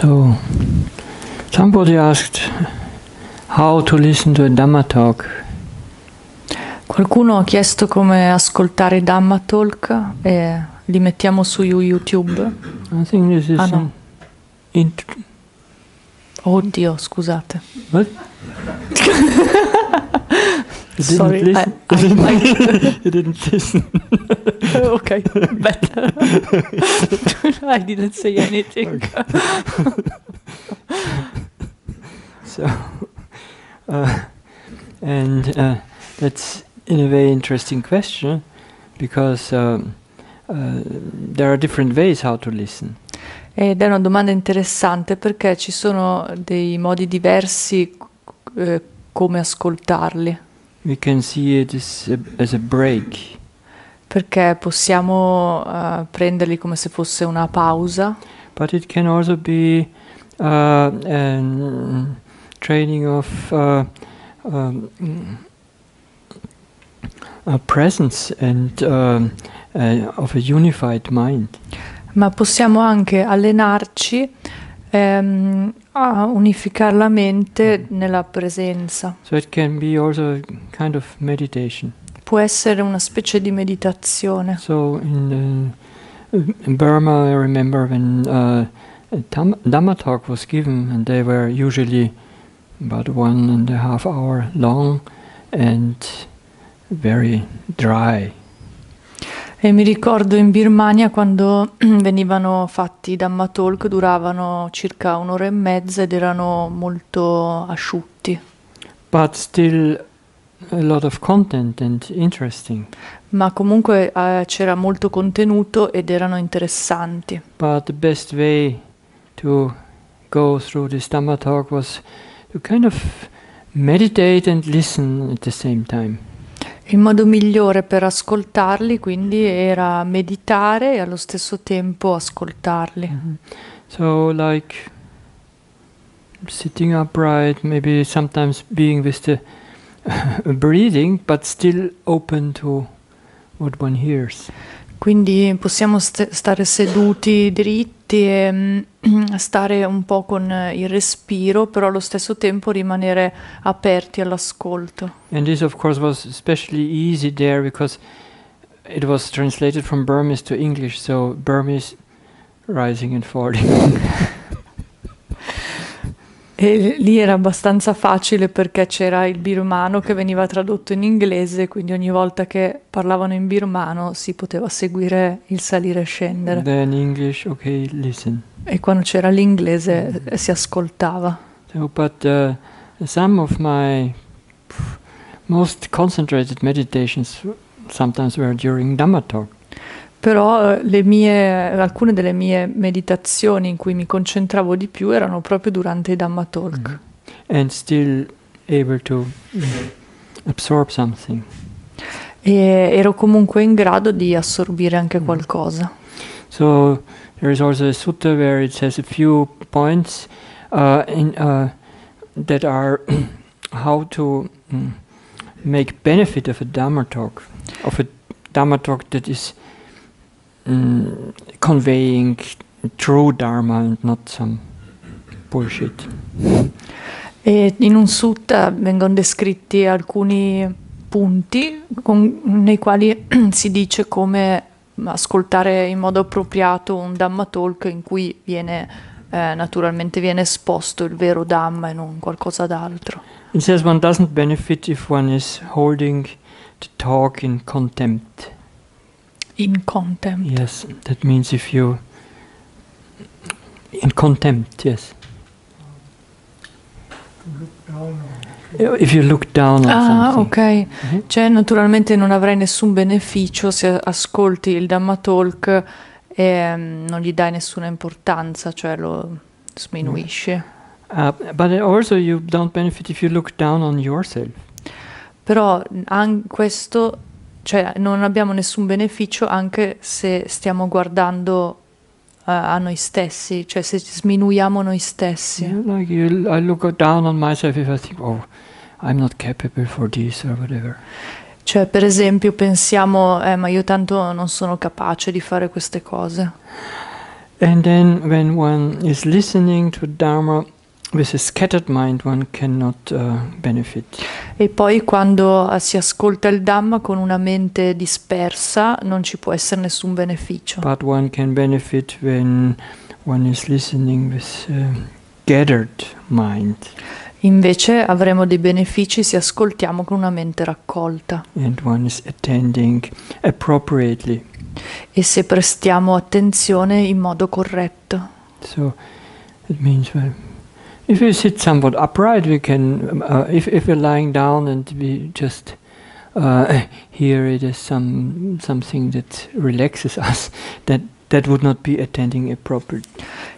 So, somebody asked how to listen to a Dhamma talk. Qualcuno ha chiesto come ascoltare Dhamma talk e li mettiamo su YouTube. I think this is ah, no. int- Oddio, scusate. didn't Sorry, listen. I, I, didn't, I, you didn't listen. okay, better. I didn't say anything. so, uh, and uh, that's in a way interesting question because um, uh, there are different ways how to listen. Ed è una domanda interessante perché ci sono dei modi diversi eh, come ascoltarli break. Perché possiamo uh, prenderli come se fosse una pausa. But it can also be uh, an training of uh, um, a presence and uh, uh, of a unified mind. Ma possiamo anche allenarci um, a unificare la mente mm. nella presenza. So it can be also kind of meditation. Può essere una specie di meditazione. So in, uh, in Burma I remember when uh, Tam- Dhamma talk was given and they were usually about one and a half hour long and very dry. E mi ricordo in Birmania quando venivano fatti i Dhamma Talk duravano circa un'ora e mezza ed erano molto asciutti. But still a lot of content and interesting. Ma comunque eh, c'era molto contenuto ed erano interessanti. But the best way to go through this Dhamma Talk was to kind of meditate and listen at the same time. Il modo migliore per ascoltarli quindi era meditare e allo stesso tempo ascoltarli. Mm-hmm. So like sitting upright, maybe sometimes being with the breathing, but still open to what one hears. Quindi possiamo st- stare seduti dritti e mm, stare un po' con eh, il respiro, però allo stesso tempo rimanere aperti all'ascolto. And this of course was especially easy there because it was translated from Burmese to English, so Burmese rising and falling. E lì era abbastanza facile perché c'era il birmano che veniva tradotto in inglese, quindi ogni volta che parlavano in birmano si poteva seguire il salire e scendere. Then English, okay, listen. E quando c'era l'inglese mm-hmm. si ascoltava. So, but uh, some of my most concentrated meditations sometimes were during Dhamma talk però eh, mie, alcune delle mie meditazioni in cui mi concentravo di più erano proprio durante i Dhamma Talk. Mm-hmm. E ero comunque in grado di assorbire anche mm-hmm. qualcosa. So there is also a sutta where it says a few points uh, in, uh, that are how to mm, make benefit of a Dhamma talk, of a Dhamma talk that is um, conveying true Dharma and not some bullshit. E in un sutta vengono descritti alcuni punti con, nei quali si dice come ascoltare in modo appropriato un Dhamma talk in cui viene eh, naturalmente viene esposto il vero Dhamma e non qualcosa d'altro. It says one doesn't benefit if one is holding the talk in contempt in contempt. Yes, that means if you in contempt, yes. If you look down on ah, ok. Mm-hmm. Cioè, naturalmente non avrai nessun beneficio se ascolti il Dhamma Talk e um, non gli dai nessuna importanza, cioè lo sminuisci. Mm. Uh, Però an- questo cioè non abbiamo nessun beneficio anche se stiamo guardando eh, a noi stessi, cioè se sminuiamo noi stessi. Yeah, like you, I look down on myself if I think, oh, I'm not capable for this or whatever. Cioè, per esempio, pensiamo, eh, ma io tanto non sono capace di fare queste cose. And then when one is listening to Dharma, Cannot, uh, e poi quando ah, si ascolta il Dhamma con una mente dispersa non ci può essere nessun beneficio. But one can benefit when one is listening with uh, gathered mind. Invece avremo dei benefici se ascoltiamo con una mente raccolta. And one is attending appropriately. E se prestiamo attenzione in modo corretto. So it means well, If we sit somewhat upright, we can, uh, if, if we're lying down and we just uh, hear it as some, something that relaxes us, that, that would not be attending appropriate.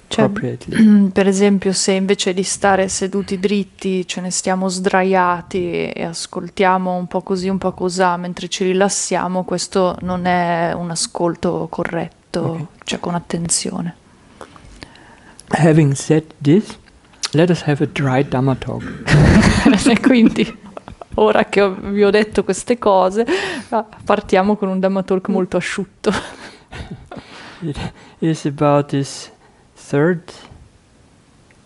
Cioè, mm, per esempio, se invece di stare seduti dritti ce ne stiamo sdraiati e ascoltiamo un po' così, un po' cosà mentre ci rilassiamo, questo non è un ascolto corretto, okay. cioè con attenzione. Having said this, Let us have a dry Dhamma talk. Quindi, ora che vi ho detto queste cose, partiamo con un Dhamma talk molto asciutto. It is about this third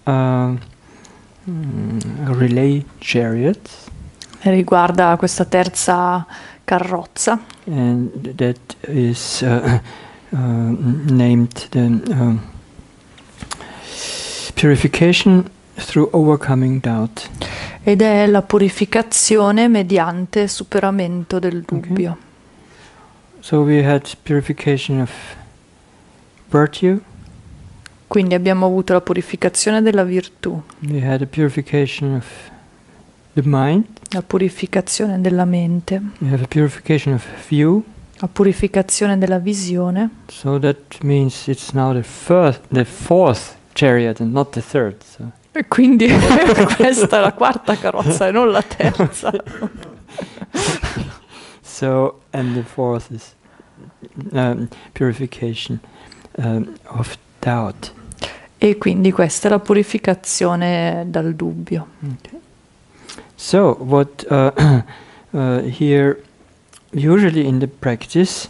uh, mm, relay chariot. Riguarda questa terza carrozza. And that is uh, uh, named the um, purification through overcoming doubt. Ed è la purificazione mediante superamento del dubbio. Okay. So we had purification of virtue. Quindi abbiamo avuto la purificazione della virtù. We had a purification of the mind. La purificazione della mente. We have a purification of view. La purificazione della visione. So that means it's now the, first, the fourth chariot and not the third. So. E quindi questa è la quarta carrozza e non la terza. so, and the fourth is um, purification um, of doubt. E quindi questa è la purificazione dal dubbio. Okay. So, what uh, uh, here, usually in the practice,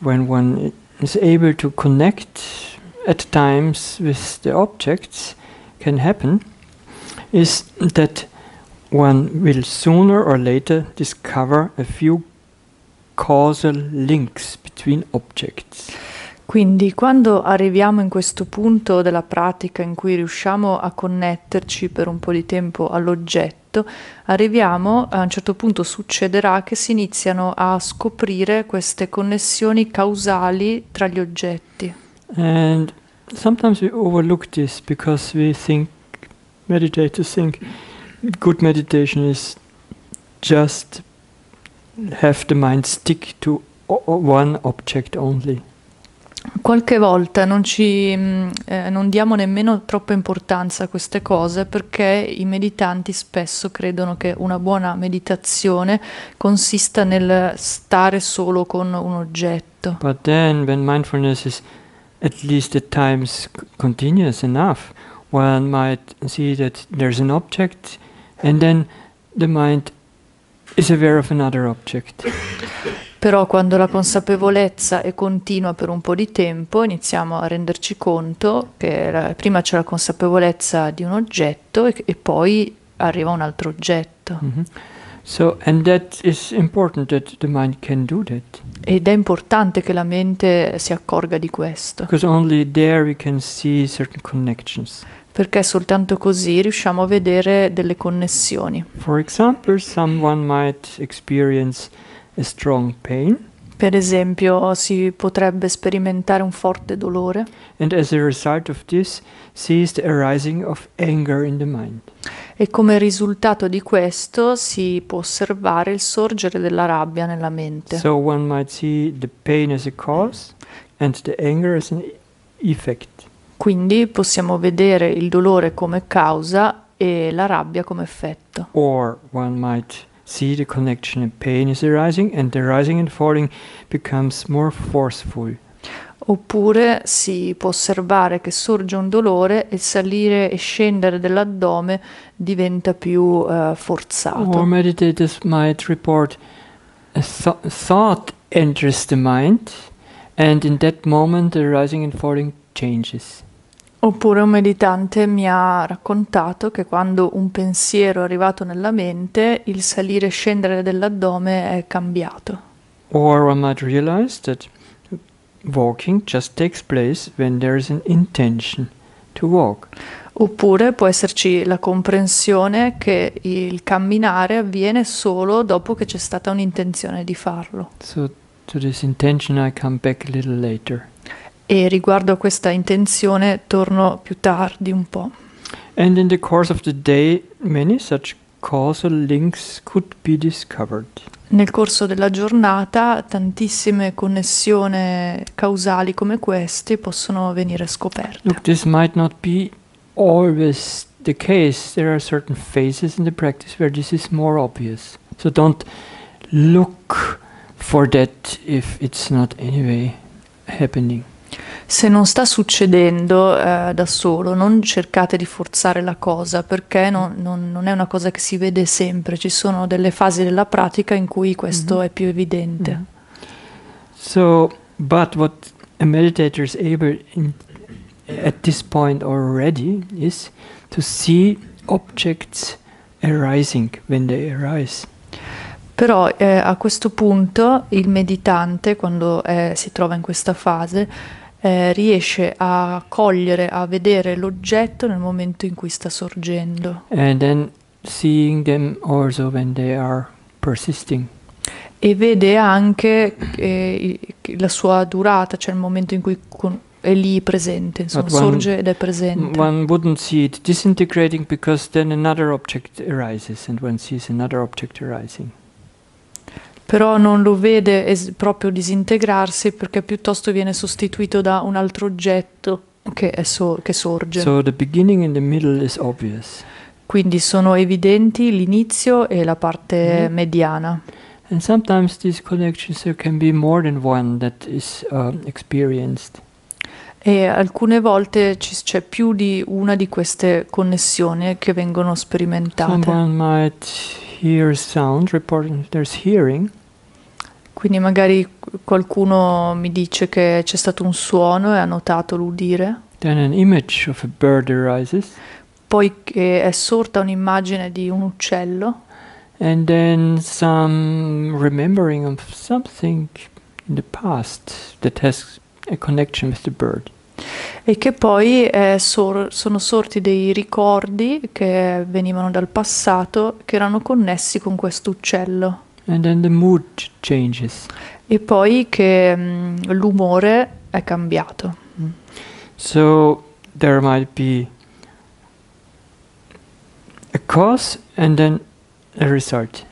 when one is able to connect at times with the objects, can happen is that one will sooner or later discover a few causal links between objects. Quindi quando arriviamo in questo punto della pratica in cui riusciamo a connetterci per un po' di tempo all'oggetto, arriviamo a un certo punto succederà che si iniziano a scoprire queste connessioni causali tra gli oggetti. And sometimes we overlook this because we think meditators think good meditation is just have the mind stick to one object only. Qualche volta non, ci, mm, eh, non diamo nemmeno troppa importanza a queste cose perché i meditanti spesso credono che una buona meditazione consista nel stare solo con un oggetto. But then when mindfulness is at least at times continuous enough, one might see that there's an object, and then the mind is aware of another object. Però quando la consapevolezza è continua per un po' di tempo, iniziamo a renderci conto che la, prima c'è la consapevolezza di un oggetto e, e poi arriva un altro oggetto. Mm-hmm. So, Ed è importante che la mente si accorga di questo. Perché soltanto così riusciamo a vedere delle connessioni. For example, someone might experience a strong pain. Per esempio, si potrebbe sperimentare un forte dolore. This, e come risultato di questo si può osservare il sorgere della rabbia nella mente. So one might see the pain as a cause and the anger as an effect. Quindi possiamo vedere il dolore come causa e la rabbia come effetto. Or one might See the connection. Pain is arising and the rising and falling becomes more forceful. Oppure si può osservare che sorge un dolore e salire e scendere dell'addome diventa più uh, forzato. Or meditators might report a, th- a thought enters the mind and in that moment the rising and falling changes. Oppure un meditante mi ha raccontato che quando un pensiero è arrivato nella mente, il salire e scendere dell'addome è cambiato. Or one might realize that walking just takes place when there is an intention to walk. Oppure può esserci la comprensione che il camminare avviene solo dopo che c'è stata un'intenzione di farlo. So to this intention I come back a little later. E riguardo a questa intenzione torno più tardi un po'. And in the course of the day many such causal links could be discovered. Nel corso della giornata tantissime connessioni causali come queste possono venire scoperte. Look, this might not be always the case. There are certain phases in the practice where this is more obvious. So don't look for that if it's not anyway happening. Se non sta succedendo eh, da solo, non cercate di forzare la cosa perché non, non, non, è una cosa che si vede sempre, ci sono delle fasi della pratica in cui questo mm-hmm. è più evidente. Mm-hmm. So, but what a meditator is able in, at this point already is to see objects arising when they arise. Però eh, a questo punto il meditante, quando è, eh, si trova in questa fase, eh, riesce a cogliere, a vedere l'oggetto nel momento in cui sta sorgendo. And then seeing them also when they are persisting. E vede anche eh, la sua durata, cioè il momento in cui con- è lì presente, insomma, one, sorge ed è presente. One wouldn't see it disintegrating because then another object arises and one sees another object arising però non lo vede es- proprio disintegrarsi perché piuttosto viene sostituito da un altro oggetto che, so- che sorge. So the beginning and the middle is obvious. Quindi sono evidenti l'inizio e la parte mm-hmm. mediana. And sometimes these connections there can be more than one that is uh, experienced. E alcune volte ci, c'è più di una di queste connessioni che vengono sperimentate. Someone might hear sound, report there's hearing. Quindi magari qualcuno mi dice che c'è stato un suono e ha notato l'udire. Poi che è sorta un'immagine di un uccello. And then some remembering of something in the past that has a connection with the bird. E che poi sor- sono sorti dei ricordi che venivano dal passato che erano connessi con questo uccello. The e poi che um, l'umore è cambiato. Mm. So there might be a cause and then a result.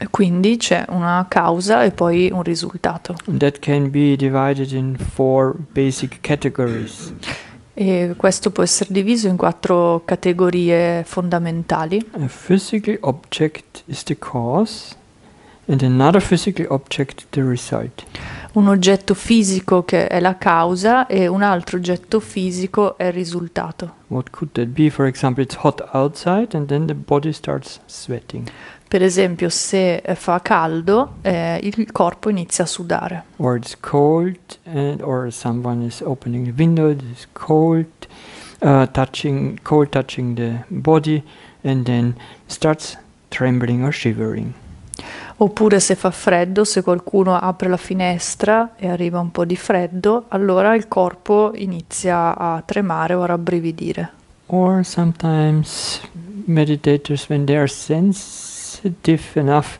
E quindi c'è una causa e poi un risultato. That can be divided in four basic categories. E questo può essere diviso in quattro categorie fondamentali. A physical object is the cause. and another physical object the result. Un oggetto fisico che è la causa e un altro oggetto fisico è il risultato. What could that be? For example, it's hot outside and then the body starts sweating. Per esempio, se fa caldo, eh, il corpo inizia a sudare. Or it's cold and or someone is opening the window, it's cold, uh, touching cold touching the body and then starts trembling or shivering. oppure se fa freddo, se qualcuno apre la finestra e arriva un po' di freddo, allora il corpo inizia a tremare o a rabbrividire. Or sometimes meditators when they are sensitive enough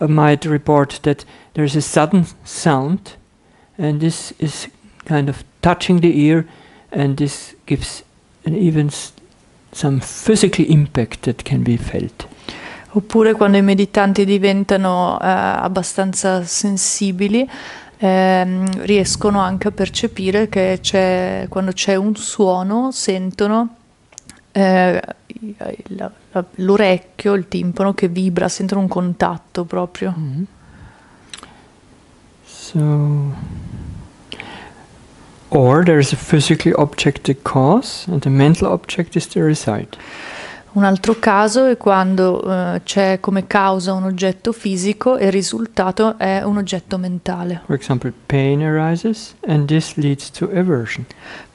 uh, might report that there's a sudden sound and this is kind of touching the ear and this gives an even some physical impact that can be felt oppure quando i meditanti diventano eh, abbastanza sensibili ehm, riescono anche a percepire che c'è, quando c'è un suono sentono eh, la, la, l'orecchio, il timpano che vibra, sentono un contatto proprio. Mm-hmm. So, or there is a physical object the cause and the mental object is the result. Un altro caso è quando eh, c'è come causa un oggetto fisico e il risultato è un oggetto mentale. Example, arises,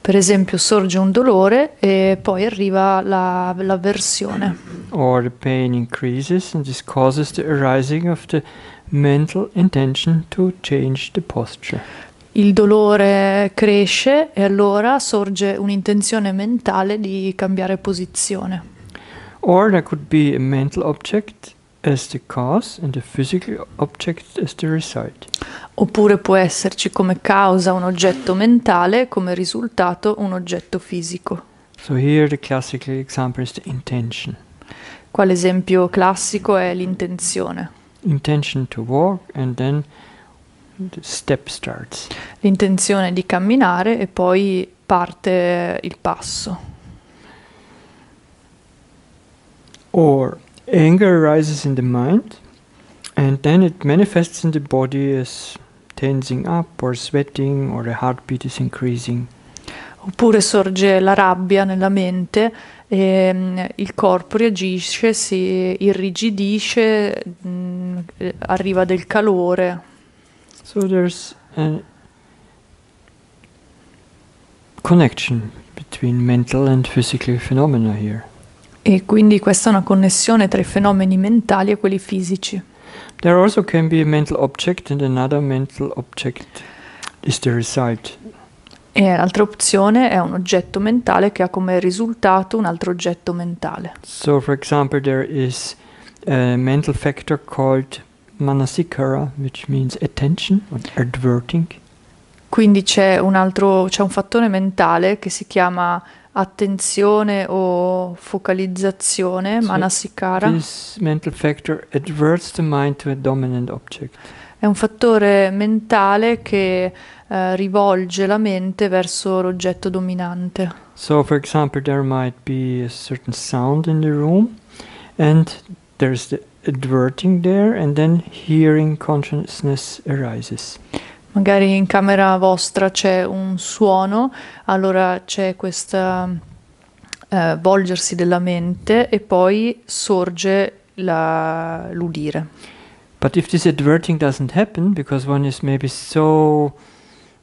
per esempio, sorge un dolore e poi arriva la, l'avversione. Or the pain increases and this causes the arising of the mental intention to change the posture il dolore cresce e allora sorge un'intenzione mentale di cambiare posizione. Or there could be a mental object as the cause and a physical object as the result. Oppure può esserci come causa un oggetto mentale e come risultato un oggetto fisico. So here the classical example is the intention. Qua l'esempio classico è l'intenzione. Intention to walk and then the step starts. L'intenzione di camminare e poi parte il passo. or anger arises in the mind and then it manifests in the body as tensing up or sweating or the heartbeat is increasing. Oppure sorge la rabbia nella mente e ehm, il corpo reagisce, si irrigidisce, mh, mm, arriva del calore. So there's a connection between mental and physical phenomena here. E quindi questa è una connessione tra i fenomeni mentali e quelli fisici. There also can be a mental object and another mental object is the result. E l'altra opzione è un oggetto mentale che ha come risultato un altro oggetto mentale. So for example there is a mental factor called manasikara which means attention or adverting. Quindi c'è un altro c'è un fattore mentale che si chiama attenzione o focalizzazione, so manasikara. This mental factor adverts the mind to a dominant object. È un fattore mentale che eh, rivolge la mente verso l'oggetto dominante. So for example there might be a certain sound in the room and there's the adverting there and then hearing consciousness arises magari in camera vostra c'è un suono, allora c'è questo eh, volgersi della mente e poi sorge la, l'udire. But if this adverting doesn't happen because one is maybe so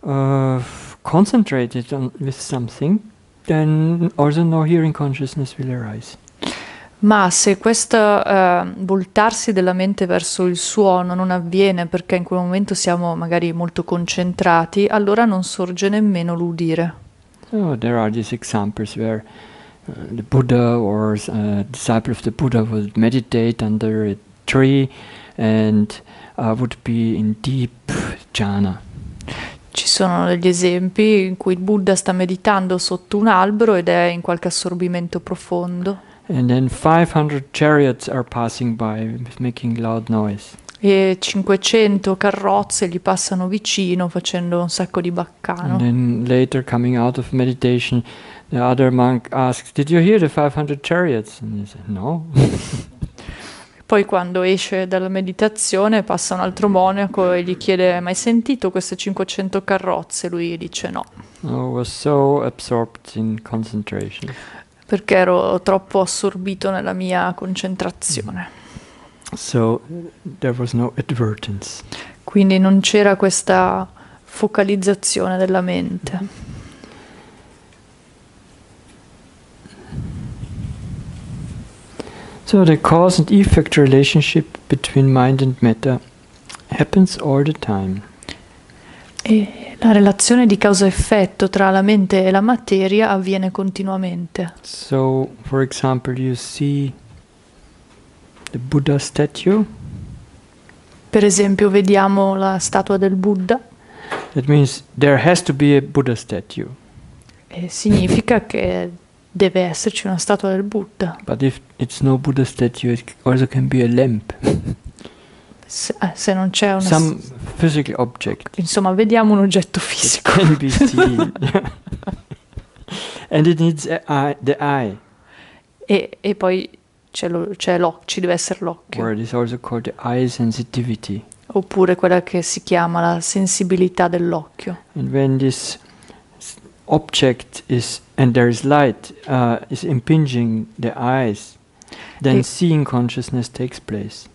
uh, concentrated on, with something, then also no hearing consciousness will arise. Ma se questo eh, voltarsi della mente verso il suono non avviene perché in quel momento siamo magari molto concentrati, allora non sorge nemmeno l'udire. So oh, there are these examples where uh, the Buddha or a uh, disciple of the Buddha would meditate under a tree and uh, would be in deep jhana. Ci sono degli esempi in cui il Buddha sta meditando sotto un albero ed è in qualche assorbimento profondo. E 500 carrozze gli passano vicino facendo un sacco di baccano. And then later coming out of meditation the other monk asks, "Did you hear the 500 chariots?" And he said, "No." Poi quando esce dalla meditazione passa un altro monaco e gli chiede ma hai sentito queste 500 carrozze? Lui dice no. Oh, was so absorbed in concentration perché ero troppo assorbito nella mia concentrazione. So, no Quindi non c'era questa focalizzazione della mente. Mm-hmm. So the cause and effect relationship between mind and matter happens all the time. E la relazione di causa-effetto tra la mente e la materia avviene continuamente. So, for example, you see the Buddha statue. Per esempio, vediamo la statua del Buddha. That means there has to be a Buddha statue. E significa che deve esserci una statua del Buddha. But if it's no Buddha statue, it also can be a lamp. se, eh, se non c'è una... Some physical object. Insomma, vediamo un oggetto fisico. It can be seen. And it needs eye, the eye. E, e poi c'è, lo, c'è l'occhio, ci deve essere l'occhio. is also the eye sensitivity. Oppure quella che si chiama la sensibilità dell'occhio. And when this object is and there is light uh, is impinging the eyes, then e seeing consciousness takes place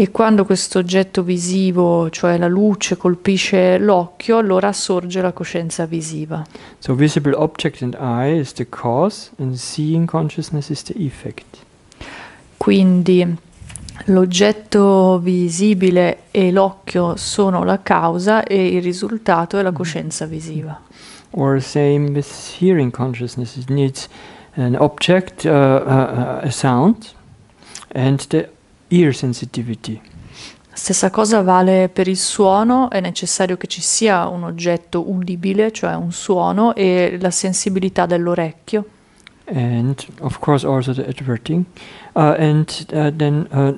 e quando questo oggetto visivo, cioè la luce, colpisce l'occhio, allora sorge la coscienza visiva. So visible object and eye is the cause and seeing consciousness is the effect. Quindi l'oggetto visibile e l'occhio sono la causa e il risultato è la coscienza visiva. Or same with hearing consciousness, it needs an object, uh, uh, uh a sound, and the ear sensitivity. Stessa cosa vale per il suono, è necessario che ci sia un oggetto udibile, cioè un suono, e la sensibilità dell'orecchio. And of course also the adverting. Uh, and uh, then uh,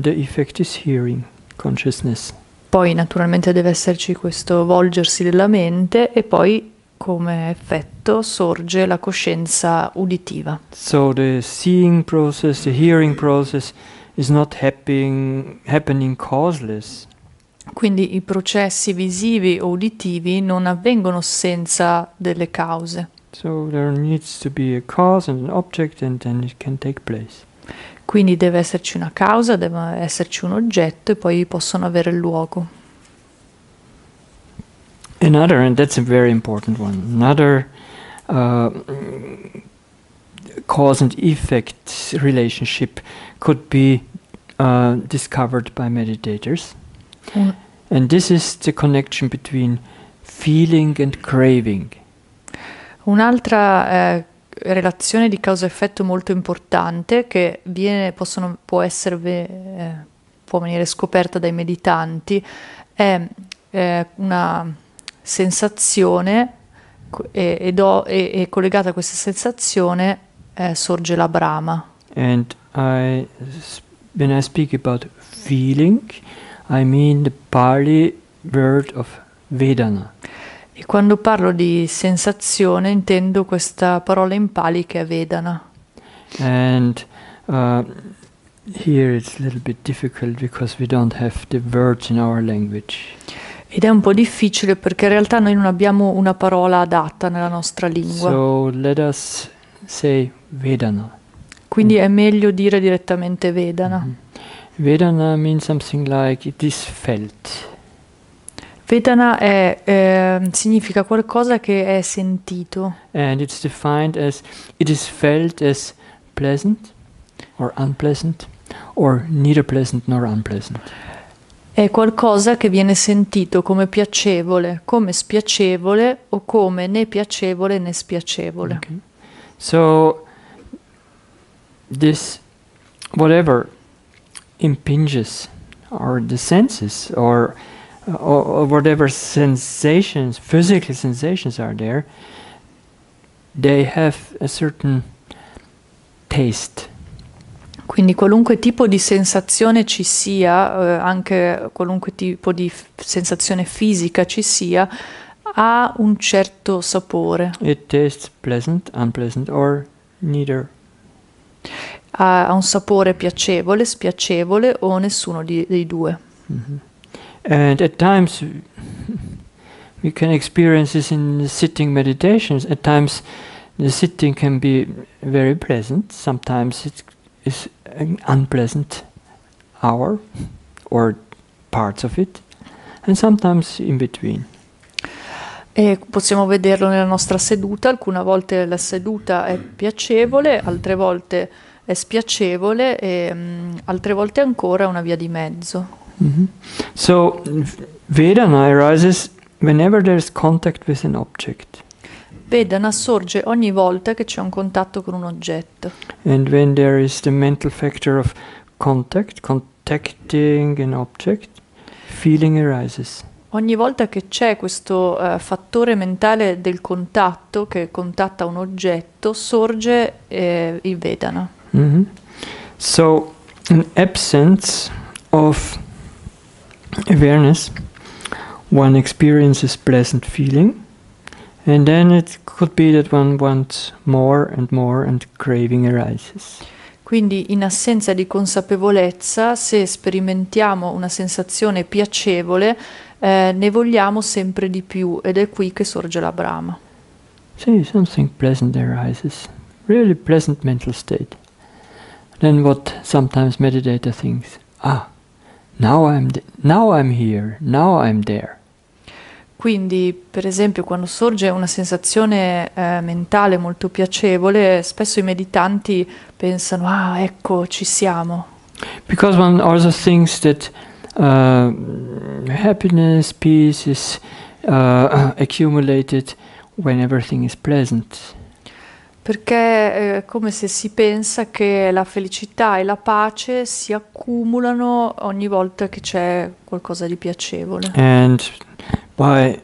the effect is hearing, consciousness. Poi naturalmente deve esserci questo volgersi della mente e poi come effetto sorge la coscienza uditiva. So the seeing process, the hearing process is not happening, happening causeless. Quindi i processi visivi o uditivi non avvengono senza delle cause. Quindi deve esserci una causa, deve esserci un oggetto e poi possono avere luogo. Another, and that's a very important one, another uh, cause and effect relationship could be uh, discovered by meditators. Mm. And this is the connection between feeling and craving. Un'altra eh, relazione di causa-effetto molto importante che viene, possono, può, essere, eh, può venire scoperta dai meditanti è eh, una sensazione e, e, do, e, e collegata a questa sensazione eh, sorge la Brahma. And I, when I speak about feeling, I mean the Pali word of Vedana. E quando parlo di sensazione intendo questa parola in pali che è Vedana. And uh, here it's a little bit difficult because we don't have the words in our language. Ed è un po' difficile perché in realtà noi non abbiamo una parola adatta nella nostra lingua. So let us sei Vedana. Quindi mm. è meglio dire direttamente Vedana. Mm-hmm. Vedana means something like it is felt. Vedana è, eh, significa qualcosa che è sentito. And it's defined as it is felt as pleasant or unpleasant or neither pleasant nor unpleasant. È qualcosa che viene sentito come piacevole, come spiacevole o come né piacevole né spiacevole. Okay. So this whatever impinges or the senses or, uh, or, or whatever sensations, physical sensations are there, they have a certain taste. Quindi qualunque tipo di sensazione ci sia, eh, anche qualunque tipo di sensazione fisica ci sia, ha un certo sapore. It tastes pleasant, unpleasant or neither. Ha un sapore piacevole, spiacevole o nessuno di, dei due. Mm-hmm. And at times you can experience this in sitting meditations. At times the sitting can be very pleasant. Sometimes it is an unpleasant hour or parts of it, and sometimes in between. E possiamo vederlo nella nostra seduta, alcune volte la seduta è piacevole, altre volte è spiacevole e mh, mm, altre volte ancora è una via di mezzo. Mm-hmm. So Vedana arises whenever there is contact with an object. Vedana sorge ogni volta che c'è un contatto con un oggetto. And when there is the mental factor of contact, contacting an object, feeling arises ogni volta che c'è questo eh, fattore mentale del contatto che contatta un oggetto, sorge eh, il Vedana. Mm-hmm. So, an absence of awareness, one experiences pleasant feeling, and then it could be that one wants more and more and craving arises. Quindi in assenza di consapevolezza, se sperimentiamo una sensazione piacevole, eh, ne vogliamo sempre di più ed è qui che sorge la brama. Say something pleasant arises, really pleasant mental state. Then what sometimes meditator thinks, ah, now I'm, now I'm here, now I'm there. Quindi, per esempio, quando sorge una sensazione eh, mentale molto piacevole, spesso i meditanti pensano, ah, ecco, ci siamo. Because one also thinks that uh, happiness, peace is uh, accumulated when everything is pleasant. Perché eh, è come se si pensa che la felicità e la pace si accumulano ogni volta che c'è qualcosa di piacevole. And by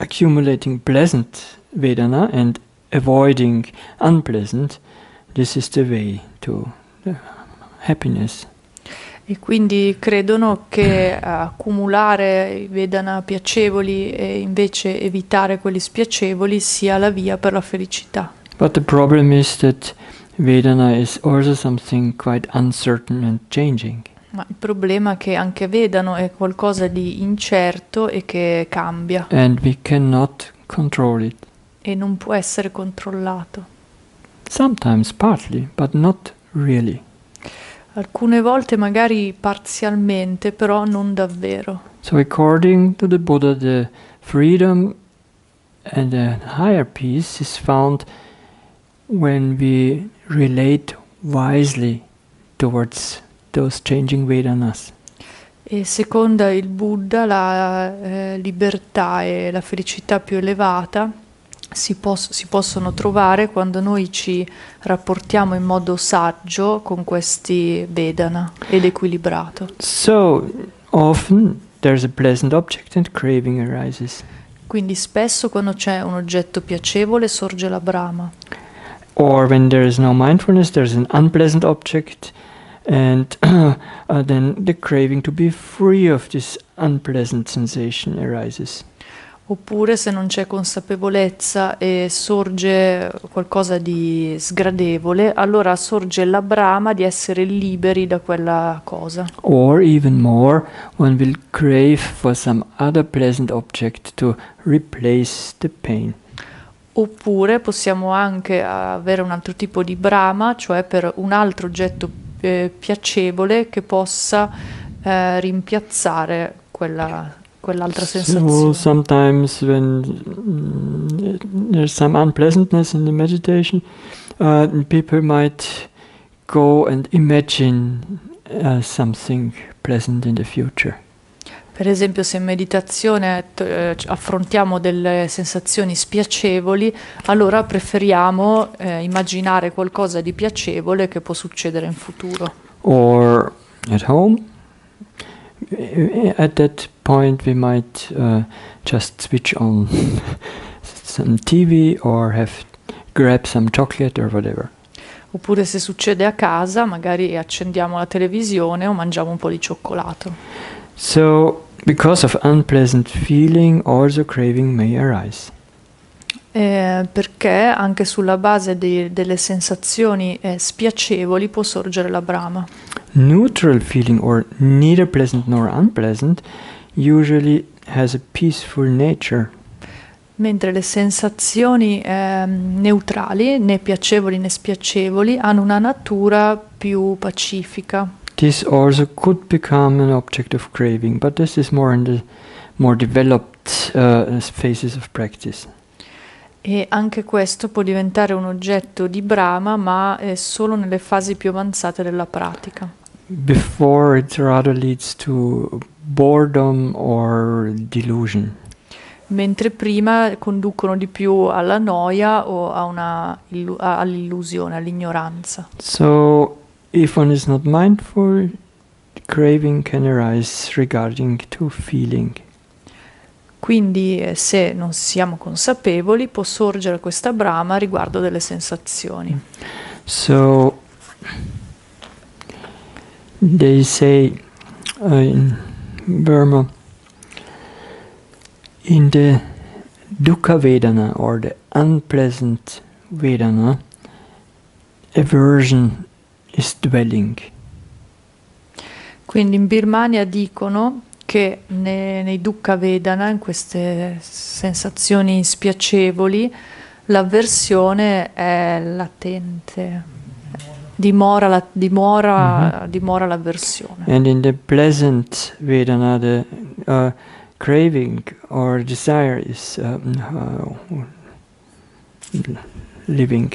accumulating pleasant Vedana and avoiding unpleasant, this is the way to the uh, happiness. E quindi credono che eh, accumulare Vedana piacevoli e invece evitare quelli spiacevoli sia la via per la felicità. But the problem is that Vedana is also something quite uncertain and changing. Ma il problema è che anche vedano è qualcosa di incerto e che cambia. And we cannot control it. E non può essere controllato. Sometimes partly, but not really. Alcune volte magari parzialmente, però non davvero. So according to the Buddha the freedom and the higher peace is found when we relate wisely towards those changing Vedanas. E secondo il Buddha la eh, libertà e la felicità più elevata si, pos- si, possono trovare quando noi ci rapportiamo in modo saggio con questi Vedana ed equilibrato. So often there's a pleasant object and craving arises. Quindi spesso quando c'è un oggetto piacevole sorge la brama. Or when there is no mindfulness there's an unpleasant object and uh, then the craving to be free of this unpleasant sensation arises. Oppure se non c'è consapevolezza e sorge qualcosa di sgradevole, allora sorge la brama di essere liberi da quella cosa. Or even more, one will crave for some other pleasant object to replace the pain. Oppure possiamo anche avere un altro tipo di brama, cioè per un altro oggetto eh, piacevole che possa eh, rimpiazzare quella quell'altra sensazione. So sometimes when mm, there's some unpleasantness in the meditation, uh, people might go and imagine uh, something pleasant in the future. Per esempio se in meditazione eh, eh, affrontiamo delle sensazioni spiacevoli, allora preferiamo eh, immaginare qualcosa di piacevole che può succedere in futuro. Or at home, at that point we might uh, just switch on some TV or have grab some chocolate or whatever. Oppure se succede a casa, magari accendiamo la televisione o mangiamo un po' di cioccolato. So, because of unpleasant feeling, also craving may arise. Eh, perché anche sulla base de- delle sensazioni eh, spiacevoli può sorgere la brama. Neutral feeling, or neither pleasant nor unpleasant, usually has a peaceful nature. Mentre le sensazioni eh, neutrali, né piacevoli né spiacevoli, hanno una natura più pacifica this also could become an object of craving, but this is more in the more developed uh, phases of practice. E anche questo può diventare un oggetto di Brahma, ma è solo nelle fasi più avanzate della pratica. Before it rather leads to boredom or delusion. Mentre prima conducono di più alla noia o una, all'illusione, all'ignoranza. So If one is not mindful, craving can arise regarding to feeling. Quindi eh, se non siamo consapevoli può sorgere questa brama riguardo delle sensazioni. So they say uh, in Burma in the dukkha vedana or the unpleasant vedana aversion is dwelling. Quindi in Birmania dicono che nei, nei Dukkha Vedana, in queste sensazioni spiacevoli, l'avversione è latente, dimora, la, dimora, mm-hmm. dimora l'avversione. And in the pleasant Vedana, the uh, craving or desire is uh, uh living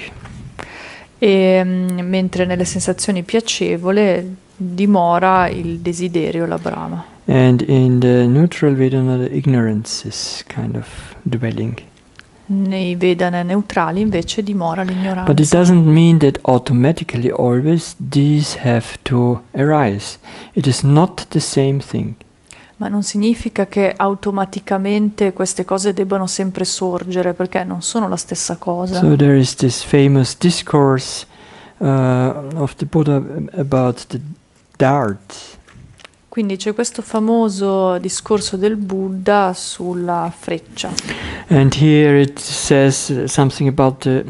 e mm, mentre nelle sensazioni piacevole dimora il desiderio, la brama. And in the neutral Vedana the ignorance is kind of dwelling. Nei Vedana neutrali invece dimora l'ignoranza. But it doesn't mean that automatically always these have to arise. It is not the same thing ma non significa che automaticamente queste cose debbano sempre sorgere perché non sono la stessa cosa. So there is this famous discourse uh, of the Buddha about the dart. Quindi c'è questo famoso discorso del Buddha sulla freccia. And here it says something about the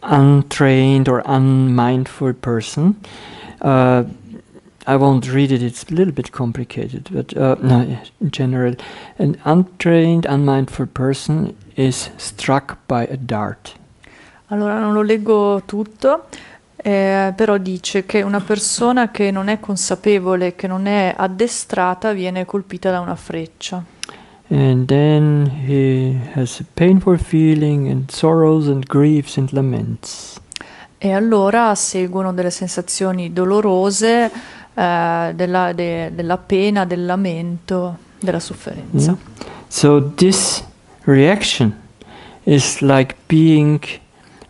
untrained or unmindful person. Uh, i won't read it, it's a little bit complicated, but uh, no, in general, an untrained, unmindful person is struck by a dart. Allora, non lo leggo tutto, eh, però dice che una persona che non è consapevole, che non è addestrata, viene colpita da una freccia. And then he has a painful feeling and sorrows and griefs and laments. E allora seguono delle sensazioni dolorose, eh, della, de, della, pena, del lamento, della sofferenza. Yeah. Mm. So this reaction is like being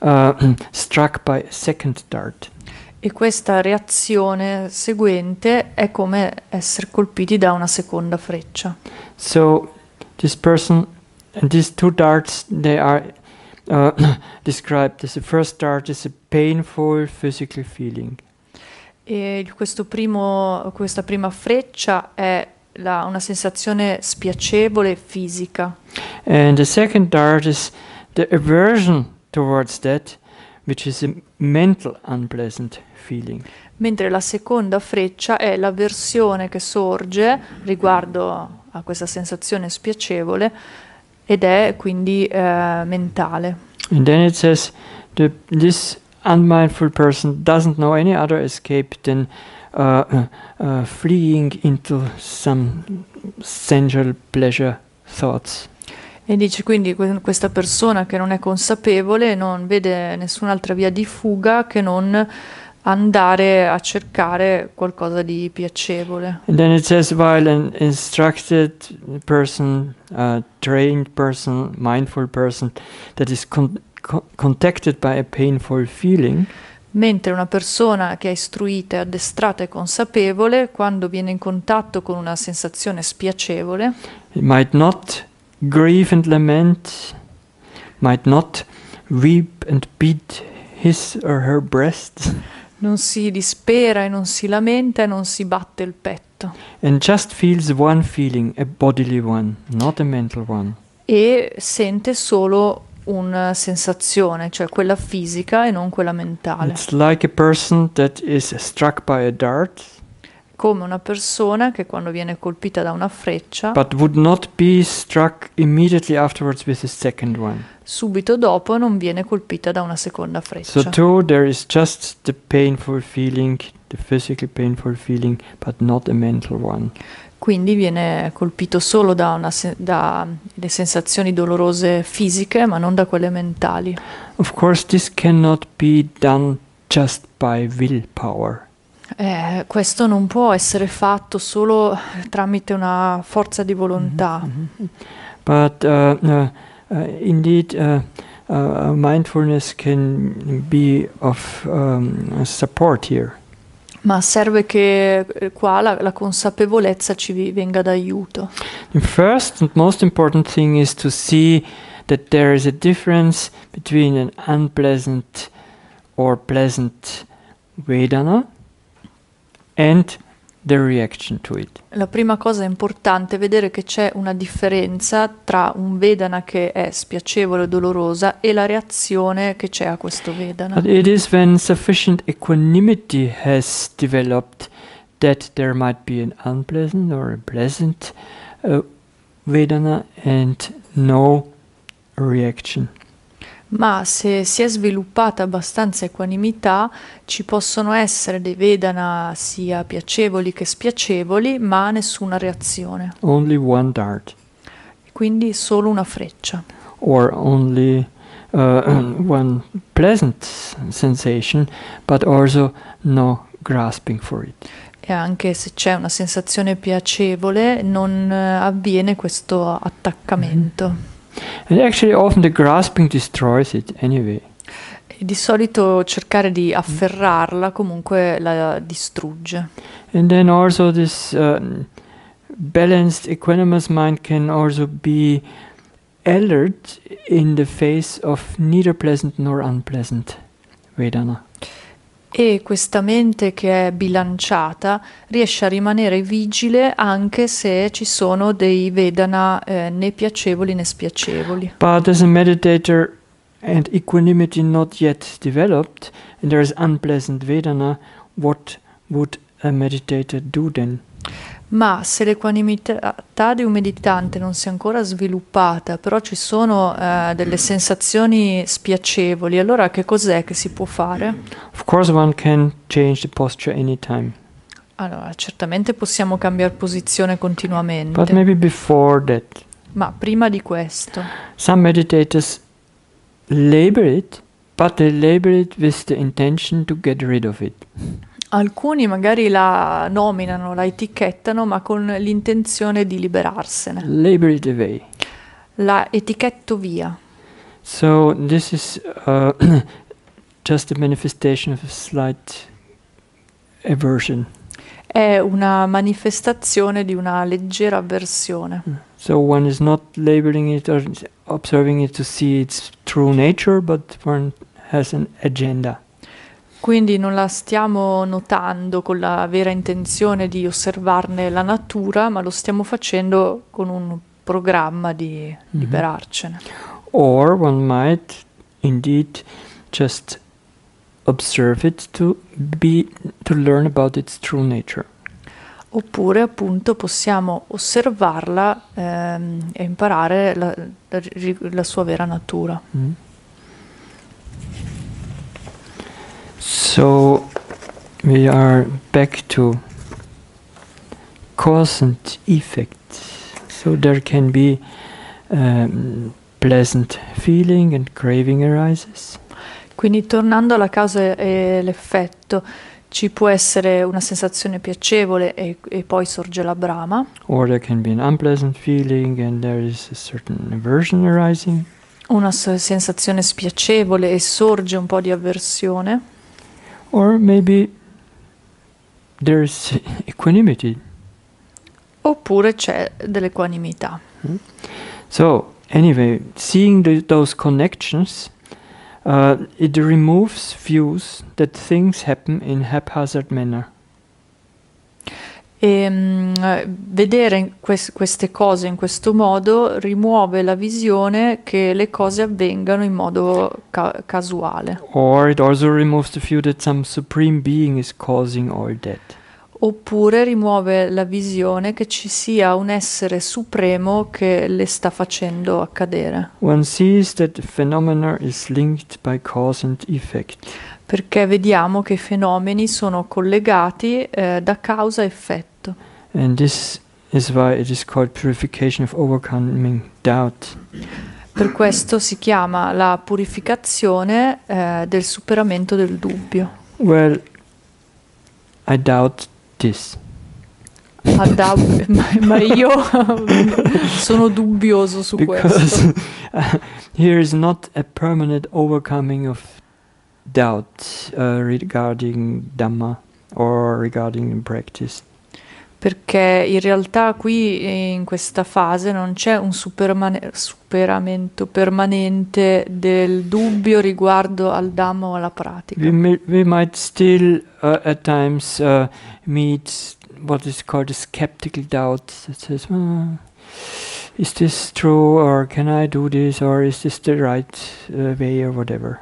uh, struck by a second dart. E questa reazione seguente è come essere colpiti da una seconda freccia. So this person and these two darts they are uh, described as the first dart is a painful physical feeling. E primo, questa prima freccia è la, una sensazione spiacevole fisica. And the second dart is the aversion towards that, which is a mental unpleasant feeling. Mentre la seconda freccia è l'avversione che sorge riguardo a questa sensazione spiacevole ed è quindi eh, mentale. And then it says the, this unmindful person doesn't know any other escape than uh, uh, uh, fleeing into some sensual pleasure thoughts. E dice quindi questa persona che non è consapevole non vede nessun'altra via di fuga che non andare a cercare qualcosa di piacevole. And then it says while an instructed person, a trained person, mindful person that is con- contacted by a painful feeling, mentre una persona che è istruita, addestrata e consapevole, quando viene in contatto con una sensazione spiacevole, might not grieve and lament, might not weep and beat his or her breast. Non si dispera e non si lamenta e non si batte il petto. And just feels one feeling, a bodily one, not a mental one. E sente solo una sensazione, cioè quella fisica e non quella mentale. It's like a person that is struck by a dart. Come una persona che quando viene colpita da una freccia. But would not be struck immediately afterwards with a second one. Subito dopo non viene colpita da una seconda freccia. So too there is just the painful feeling, the physically painful feeling, but not a mental one quindi viene colpito solo dalle da sensazioni dolorose fisiche, ma non da quelle mentali. Of course this cannot be done just by willpower. Eh, questo non può essere fatto solo tramite una forza di volontà. Mm -hmm. But uh, uh, uh, indeed uh, uh, mindfulness can be of um, support here ma serve che eh, qua la, la, consapevolezza ci venga d'aiuto. The first and most important thing is to see that there is a difference between an unpleasant or pleasant Vedana and la prima cosa importante è vedere che c'è una differenza tra un Vedana che è spiacevole e dolorosa e la reazione che c'è a questo Vedana. But it is when sufficient equanimity has developed that there might be an unpleasant or a pleasant uh, Vedana and no reaction ma se si è sviluppata abbastanza equanimità ci possono essere dei Vedana sia piacevoli che spiacevoli, ma nessuna reazione. Only one dart. Quindi solo una freccia. Or only uh, one pleasant sensation, but also no grasping for it. E anche se c'è una sensazione piacevole, non eh, avviene questo attaccamento. Mm-hmm. And actually often the grasping destroys it anyway. di solito cercare di mm. afferrarla comunque la distrugge. And then also this uh, balanced equanimous mind can also be alert in the face of neither pleasant nor unpleasant Vedana. e questa mente che è bilanciata riesce a rimanere vigile anche se ci sono dei vedana eh, né piacevoli né spiacevoli. But as a meditator and equanimity not yet developed and there is unpleasant vedana, what would a meditator do then? ma se l'equanimità di un meditante non si è ancora sviluppata, però ci sono eh, delle mm. sensazioni spiacevoli, allora che cos'è che si può fare? Of course one can change the posture anytime. Allora, certamente possiamo cambiare posizione continuamente. But maybe before that. Ma prima di questo. Some meditators labor it, but they labor it with the intention to get rid of it. Alcuni magari la nominano, la etichettano, ma con l'intenzione di liberarsene. Liberate away. La etichetto via. So this is uh, just a manifestation of a slight aversion. È una manifestazione di una leggera avversione. Mm. So one is not labeling it or observing it to see its true nature, but one has an agenda. Quindi non la stiamo notando con la vera intenzione di osservarne la natura, ma lo stiamo facendo con un programma di mm-hmm. liberarcene. Or one might indeed just observe it to be to learn about its true nature. Oppure appunto possiamo osservarla ehm, e imparare la, la, la, sua vera natura. Mm-hmm. So we are back to cause and effect. So there can be um, pleasant feeling and craving arises. Quindi tornando alla causa e l'effetto, ci può essere una sensazione piacevole e, e poi sorge la brama. Or there can be an unpleasant feeling and there is a certain aversion arising. Una sensazione spiacevole e sorge un po' di avversione. Or maybe there's equanimity. Oppure c'è hmm? So, anyway, seeing the, those connections, uh, it removes views that things happen in haphazard manner. E, ehm, vedere queste cose in questo modo rimuove la visione che le cose avvengano in modo ca- casuale. Or it also removes the view that some supreme being is causing all that. Oppure rimuove la visione che ci sia un essere supremo che le sta facendo accadere. One sees that the phenomenon is linked by cause and effect perché vediamo che i fenomeni sono collegati eh, da causa effetto. And this is why it is called purification of overcoming doubt. Per questo si chiama la purificazione eh, del superamento del dubbio. Well, I doubt this. Adab- ma, ma io sono dubbioso su Because questo. Here is not a permanent overcoming of doubt uh, regarding Dhamma or regarding practice. Perché in realtà qui eh, in questa fase non c'è un superman- superamento permanente del dubbio riguardo al Dhamma o alla pratica. We, may, we might still uh, at times uh, meet what is called a skeptical doubt that says, oh, is this true or can I do this or is this the right uh, way or whatever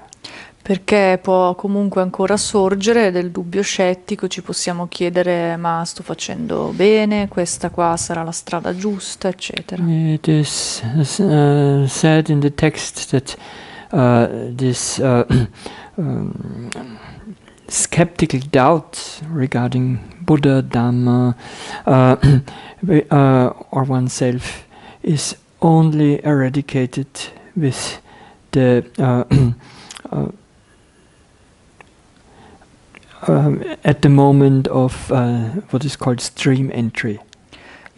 perché può comunque ancora sorgere del dubbio scettico, ci possiamo chiedere ma sto facendo bene, questa qua sarà la strada giusta, eccetera. It eh, is uh, said in the text that uh, this uh, um, skeptical doubt regarding Buddha, Dhamma uh, uh, or oneself is only eradicated with the uh, uh um, at the moment of uh, what is called stream entry.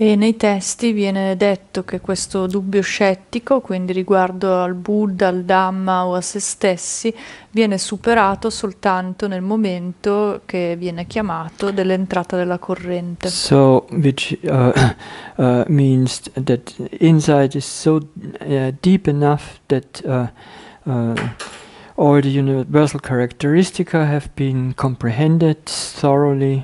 E nei testi viene detto che questo dubbio scettico, quindi riguardo al Buddha, al Dhamma o a se stessi, viene superato soltanto nel momento che viene chiamato dell'entrata della corrente. So, which uh, uh, means that insight is so uh, deep enough that uh, uh, All the universal characteristica have been comprehended thoroughly.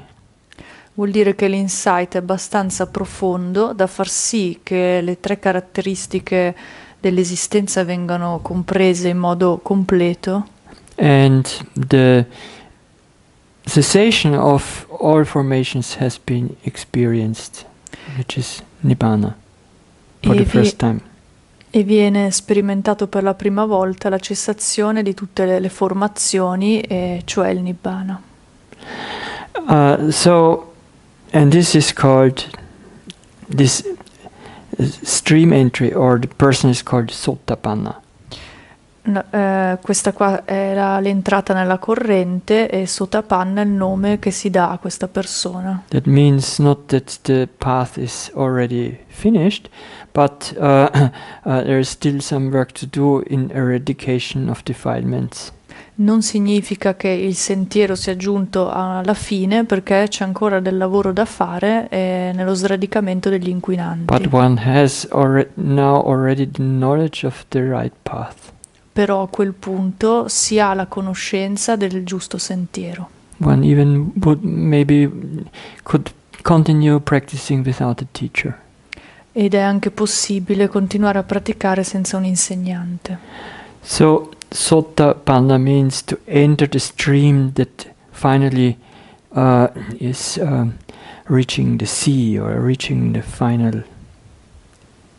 Vuol dire che l'insight è abbastanza profondo da far sì che le tre caratteristiche dell'esistenza vengano comprese in modo completo. And the cessation of all formations has been experienced, which is Nibbana for e the first time. e viene sperimentato per la prima volta la cessazione di tutte le, le formazioni, eh, cioè il Nibbana. Uh, so, and this is called this stream entry, or the person is called Sottapanna. No, eh, questa qua era l'entrata nella corrente e Sottapanna è il nome che si dà a questa persona. That means not that the path is already finished, but uh, uh, there is still some work to do in eradication of defilements non significa che il sentiero sia giunto alla fine perché c'è ancora del lavoro da fare eh, nello sradicamento degli inquinanti. Right Però a quel punto si ha la conoscenza del giusto sentiero. One even would maybe could continue practicing without a teacher ed è anche possibile continuare a praticare senza un insegnante. So Sotta Panna means to enter the stream that finally uh, is uh, reaching the sea or reaching the final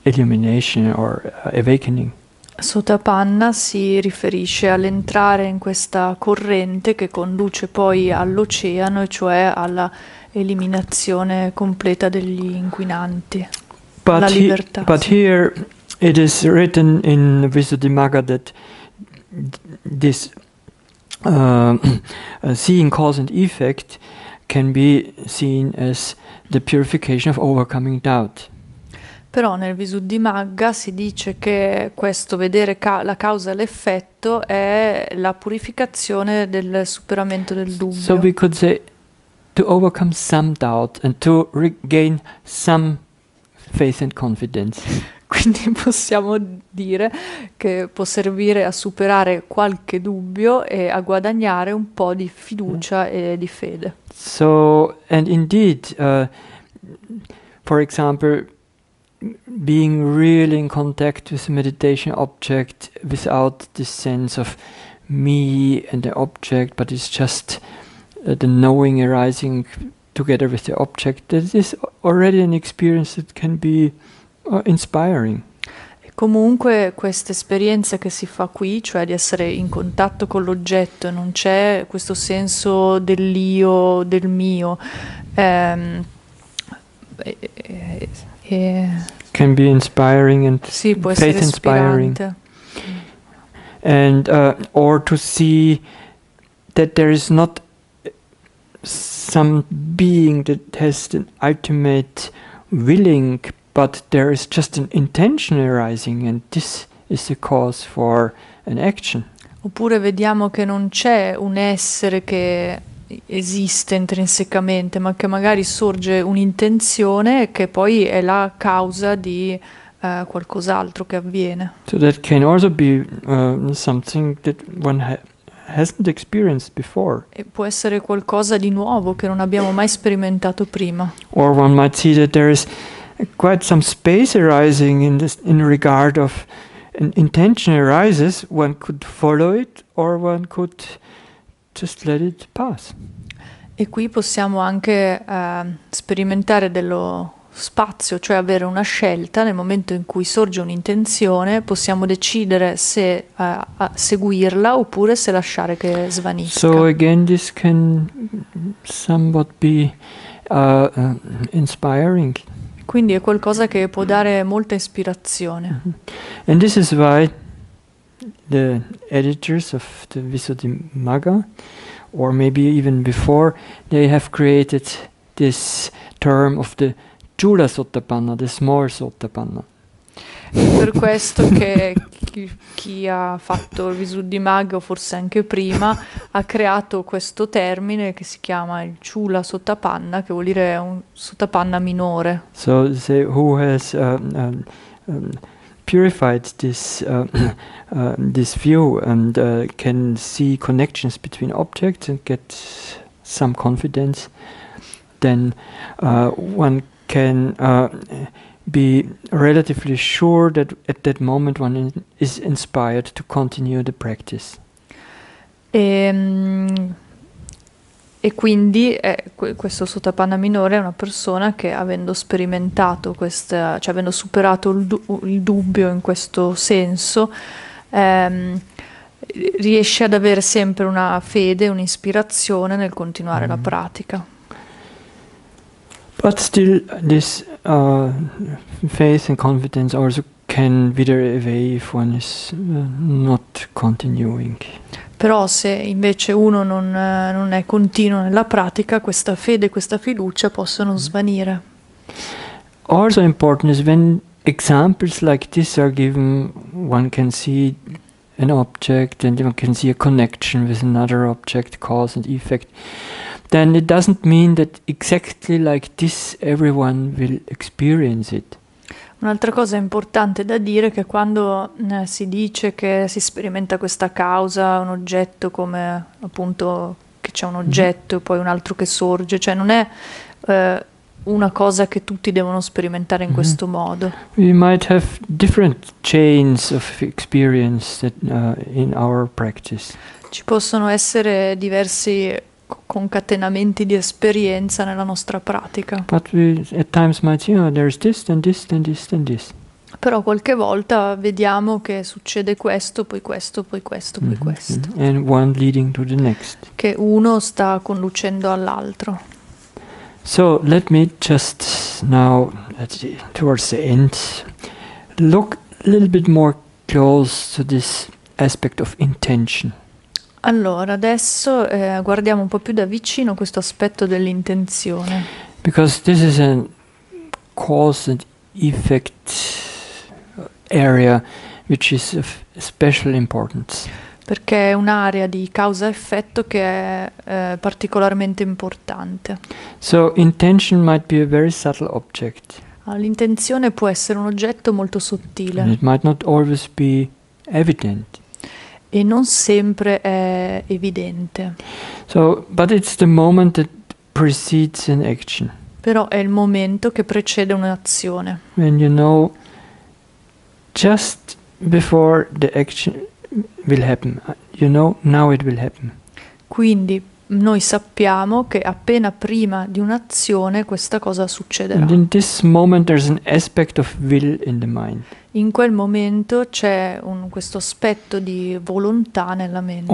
illumination or uh, awakening. Sotapanna si riferisce all'entrare in questa corrente che conduce poi all'oceano, cioè alla eliminazione completa degli inquinanti but he, but here it is written in Visuddhimagga that this uh, seeing cause and effect can be seen as the purification of overcoming doubt. Però nel Visuddhimagga si dice che questo vedere ca- la causa e l'effetto è la purificazione del superamento del dubbio. So we could say to overcome some doubt and to regain some Faith and Confidence. Quindi possiamo dire che può servire a superare qualche dubbio e a guadagnare un po' di fiducia e di fede. So, and indeed, uh, for example, being really in contact with the meditation object without this sense of me and the object, but it's just uh, the knowing arising together with the object, that is already an experience that can be uh, inspiring. E comunque questa esperienza che si fa qui, cioè di essere in contatto con l'oggetto, non c'è questo senso dell'io, del mio. Um, e, e, e can be inspiring and sì, può faith inspiring. And uh, or to see that there is not some being that has an ultimate willing, but there is just an intention arising, and this is the cause for an action. Oppure vediamo che non c'è un essere che esiste intrinsecamente, ma che magari sorge un'intenzione che poi è la causa di uh, qualcos'altro che avviene. So that can also be uh, something that one ha- hasn't experienced before. E può essere qualcosa di nuovo che non abbiamo mai sperimentato prima. Or one might see that there is quite some space arising in this in regard of an intention arises, one could follow it or one could just let it pass. E qui possiamo anche uh, sperimentare dello spazio, cioè avere una scelta nel momento in cui sorge un'intenzione, possiamo decidere se uh, seguirla oppure se lasciare che svanisca. So again this can somewhat be uh, uh, inspiring. Quindi è qualcosa che può dare molta ispirazione. Mm-hmm. And this is why the editors of the Visuddhimagga or maybe even before they have created this term of the giù la sottopanna, the small sottopanna. È per questo che chi, chi ha fatto il visu di mag, o forse anche prima, ha creato questo termine che si chiama il ciula sottapanna, che vuol dire un sottapanna minore. So, say, who has uh, um, um, purified this, uh, uh, this view and uh, can see connections between objects and get some confidence, then uh, one can uh, be relatively sure that at that moment one in is inspired to continue the practice. E, ehm, e quindi eh, questo Sotapanna minore è una persona che avendo sperimentato questa, cioè avendo superato il, du il dubbio in questo senso, ehm, riesce ad avere sempre una fede, un'ispirazione nel continuare mm. la pratica. But still, this uh, faith and confidence also can wither away if one is uh, not continuing. Però se invece uno non, eh, non è continuo nella pratica, questa fede, questa fiducia possono mm. svanire. Also important is when examples like this are given, one can see an object and one can see a connection with another object, cause and effect. then it doesn't mean that exactly like this everyone will experience it. Un'altra cosa importante da dire è che quando eh, si dice che si sperimenta questa causa, un oggetto come appunto che c'è un mhm. oggetto e poi un altro che sorge, cioè non è eh, una cosa che tutti devono sperimentare in mm-hmm. questo modo. We might have different chains of experience that, uh, in our practice. Ci possono essere diversi concatenamenti di esperienza nella nostra pratica. But we at times might, you oh, know, there's this and this and this and this. Però qualche volta vediamo che succede questo, poi questo, poi questo, poi mm-hmm, mm-hmm. questo. And one leading to the next. Che uno sta conducendo all'altro. So let me just now, towards the end, look a little bit more close to this aspect of intention. Allora, adesso eh, guardiamo un po' più da vicino questo aspetto dell'intenzione. Because this is a cause and effect area which is of special importance. Perché è un'area di causa-effetto che è eh, particolarmente importante. So intention might be a very subtle object. Ah, l'intenzione può essere un oggetto molto sottile. And it might not always be evident e non sempre è evidente. So, but it's the moment that precedes an action. Però è il momento che precede un'azione. When you know just before the action will happen, you know now it will happen. Quindi noi sappiamo che appena prima di un'azione questa cosa succederà. In, in quel momento c'è un, questo aspetto di volontà nella mente.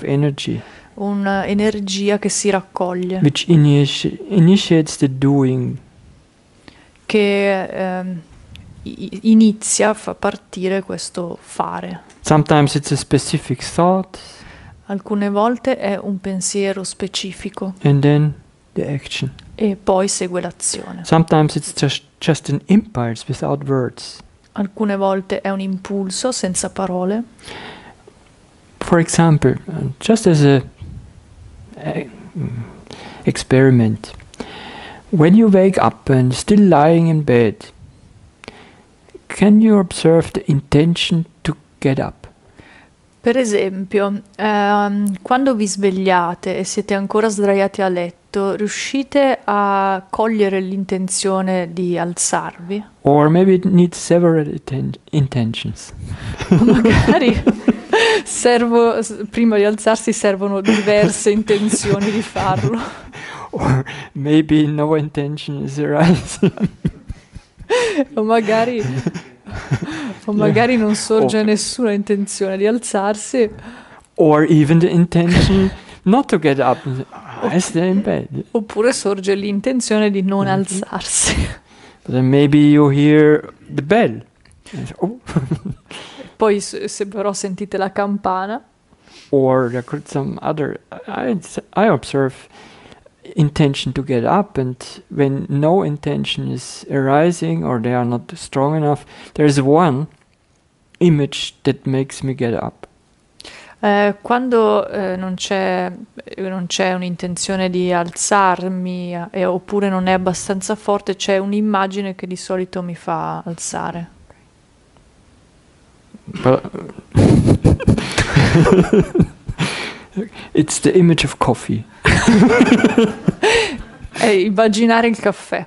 Energy, un'energia eh, che si raccoglie. Initi- doing, che eh, inizia a far partire questo fare. Sometimes it's a specific thought. Alcune volte è un pensiero specifico. And then the action. E poi segue l'azione. Sometimes it's just, just an impulse without words. Alcune volte è un impulso senza parole. For example, just as a, a experiment. When you wake up and still lying in bed, can you observe the intention to get up? Per esempio, ehm, quando vi svegliate e siete ancora sdraiati a letto, riuscite a cogliere l'intenzione di alzarvi? Or maybe it needs several intentions. Magari servo, prima di alzarsi servono diverse intenzioni di farlo. Or maybe no intention is arising. o magari o magari non sorge or, nessuna intenzione di alzarsi. Or even the intention not to get up, essere in bed. Oppure sorge l'intenzione di non mm-hmm. alzarsi. But then maybe you hear the bell. Oh. Poi se però sentite la campana. Or there could some other I, I observe intention to get up and when no intention is arising or they are not strong enough there is one image that makes me get up eh, quando eh, non, c'è, non, c'è, un'intenzione di alzarmi e eh, oppure non è abbastanza forte, c'è un'immagine che di solito mi fa alzare. But, It's the image of coffee. e eh, immaginare il caffè.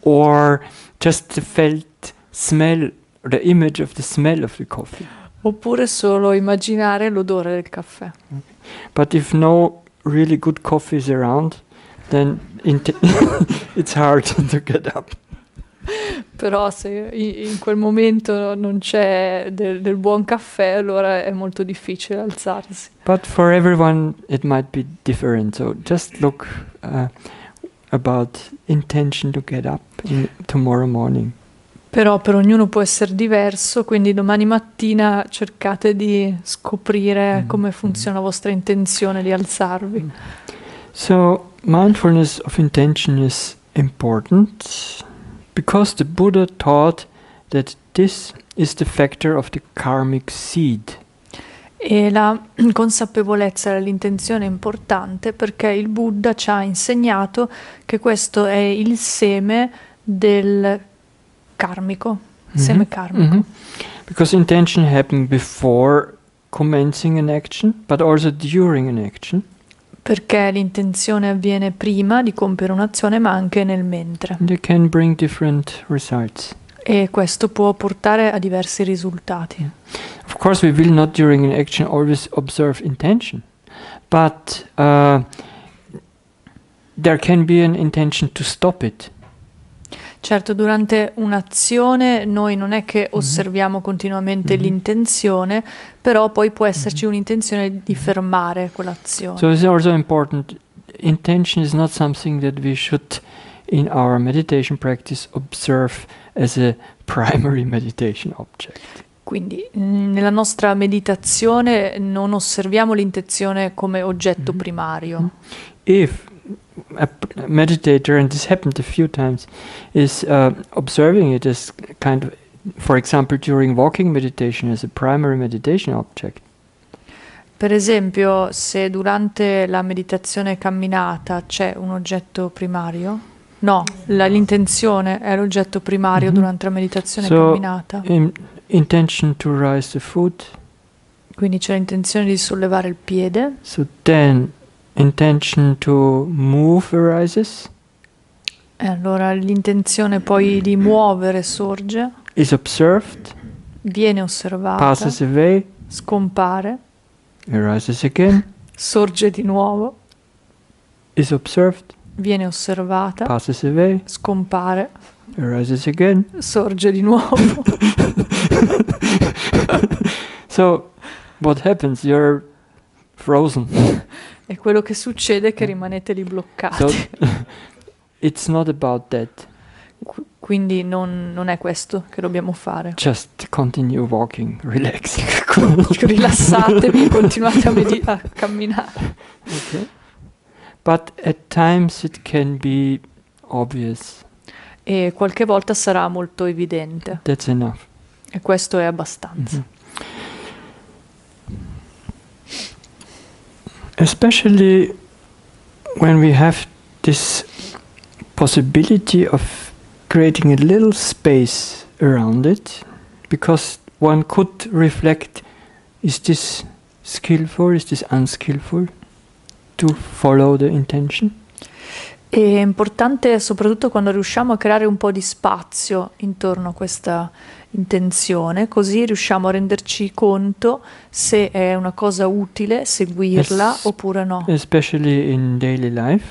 Or just the felt smell, or the image of the smell of the coffee. Oppure solo immaginare l'odore del caffè. But if no really good coffee is around, then it's hard to get up. Però se in quel momento non c'è del, del, buon caffè, allora è molto difficile alzarsi. But for everyone it might be different, so just look uh, about intention to get up in, tomorrow morning. Però per ognuno può essere diverso, quindi domani mattina cercate di scoprire mm. come funziona la mm-hmm. vostra intenzione di alzarvi. Mm-hmm. So, mindfulness of intention is important because the Buddha taught that this is the factor of the karmic seed. E la consapevolezza dell'intenzione è importante perché il Buddha ci ha insegnato che questo è il seme del karmico, mm-hmm. seme karmico. Mm-hmm. Because intention happening before commencing an action, but also during an action. Perché l'intenzione avviene prima di compiere un'azione, ma anche nel mentre. They can bring different results. E questo può portare a diversi risultati. Of course we will not during an action always observe intention, but uh, there can be an intention to stop it. Certo, durante un'azione noi non è che mhm. osserviamo mm-hmm. continuamente mm-hmm. l'intenzione, però poi può esserci mm-hmm. un'intenzione di fermare quell'azione. So it's also important. Intention is not something that we should in our meditation practice observe as a primary meditation object. Quindi mm, nella nostra meditazione non osserviamo l'intenzione come oggetto mm-hmm. primario. Mm-hmm. If a meditator, and this happened a few times, is uh, observing it as kind of, for example, during walking meditation as a primary meditation object. Per esempio, se durante la meditazione camminata c'è un oggetto primario. No, la, l'intenzione è l'oggetto primario mm-hmm. durante la meditazione so, camminata. In, intention to rise the foot. Quindi c'è l'intenzione di sollevare il piede. So then intention to move arises. E allora l'intenzione poi di muovere sorge. Is observed. Viene osservata. Passes away. Scompare. Arises again. Sorge di nuovo. Is observed viene osservata, passes away, scompare, arises again, sorge di nuovo. so, what happens? You're frozen. E quello che succede è che rimanete lì bloccati. So, it's not about that. quindi non, non, è questo che dobbiamo fare. Just continue walking, relax. Rilassatevi, continuate a, med- a camminare. Okay. but at times it can be obvious. E qualche volta sarà molto evidente. That's enough. E questo è abbastanza. Mm -hmm. Especially when we have this possibility of creating a little space around it, because one could reflect is this skillful, is this unskillful? to follow the intention. È importante soprattutto quando riusciamo a creare un po' di spazio intorno a questa intenzione, così riusciamo a renderci conto se è una cosa utile seguirla es- oppure no. Especially in daily life.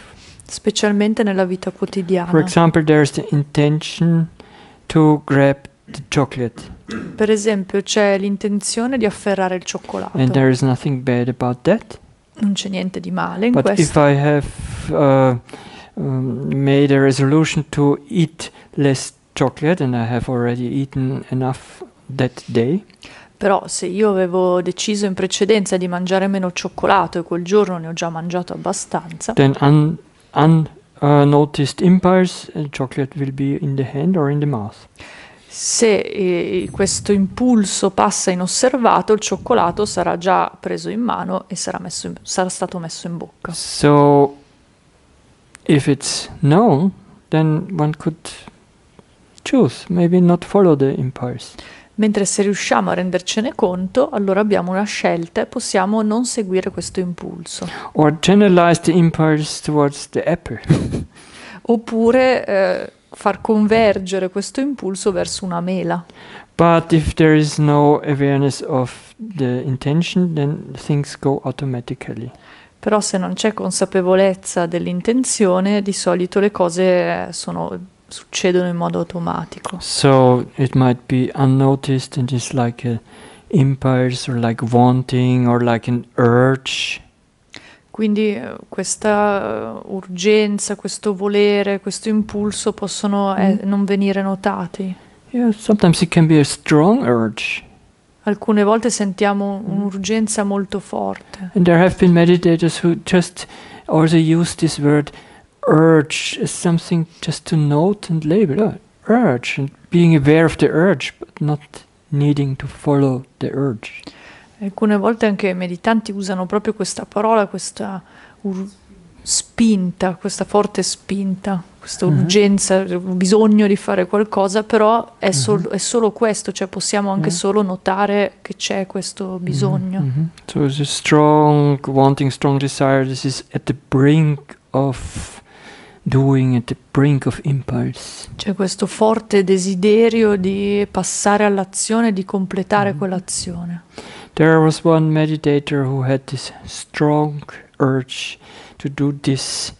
Specialmente nella vita quotidiana. For example, there's the intention to grab the chocolate. Per esempio, c'è l'intenzione di afferrare il cioccolato. And there is nothing bad about that non c'è niente di male in But questo. if I have uh, um, made a resolution to eat less chocolate and I have already eaten enough that day. Però se io avevo deciso in precedenza di mangiare meno cioccolato e quel giorno ne ho già mangiato abbastanza. Then un, un uh, noticed impulse uh, and chocolate will be in the hand or in the mouth. Se eh, questo impulso passa inosservato, il cioccolato sarà già preso in mano e sarà, messo in, sarà stato messo in bocca. So, if it's known, then one could choose, maybe not follow the impulse. Mentre se riusciamo a rendercene conto, allora abbiamo una scelta e possiamo non seguire questo impulso. Or generalize the impulse towards the apple. Oppure eh, far convergere questo impulso verso una mela. But if there is no awareness of the intention, then things go automatically. Però se non c'è consapevolezza dell'intenzione, di solito le cose eh, sono, succedono in modo automatico. So it might be unnoticed and it's like an impulse or like wanting or like an urge. Quindi eh, questa eh, urgenza, questo volere, questo impulso possono eh, mm. eh, non venire notati. Yeah, it can be a strong urge. Alcune volte sentiamo mm. un'urgenza molto forte. And there have been meditators who just also use this word urge as something just to note and label. Oh, urge and being aware of the urge, but not needing to follow the urge. Alcune volte anche i meditanti usano proprio questa parola, questa ur- spinta, questa forte spinta, questa uh-huh. urgenza, bisogno di fare qualcosa, però è, sol- uh-huh. è solo questo, cioè possiamo anche uh-huh. solo notare che c'è questo mm-hmm. bisogno. Mm-hmm. So it's a strong wanting, strong desire, this is at the brink of doing, at the brink of impulse. C'è questo forte desiderio di passare all'azione, di completare quell'azione. There was one meditator who had this strong urge to do this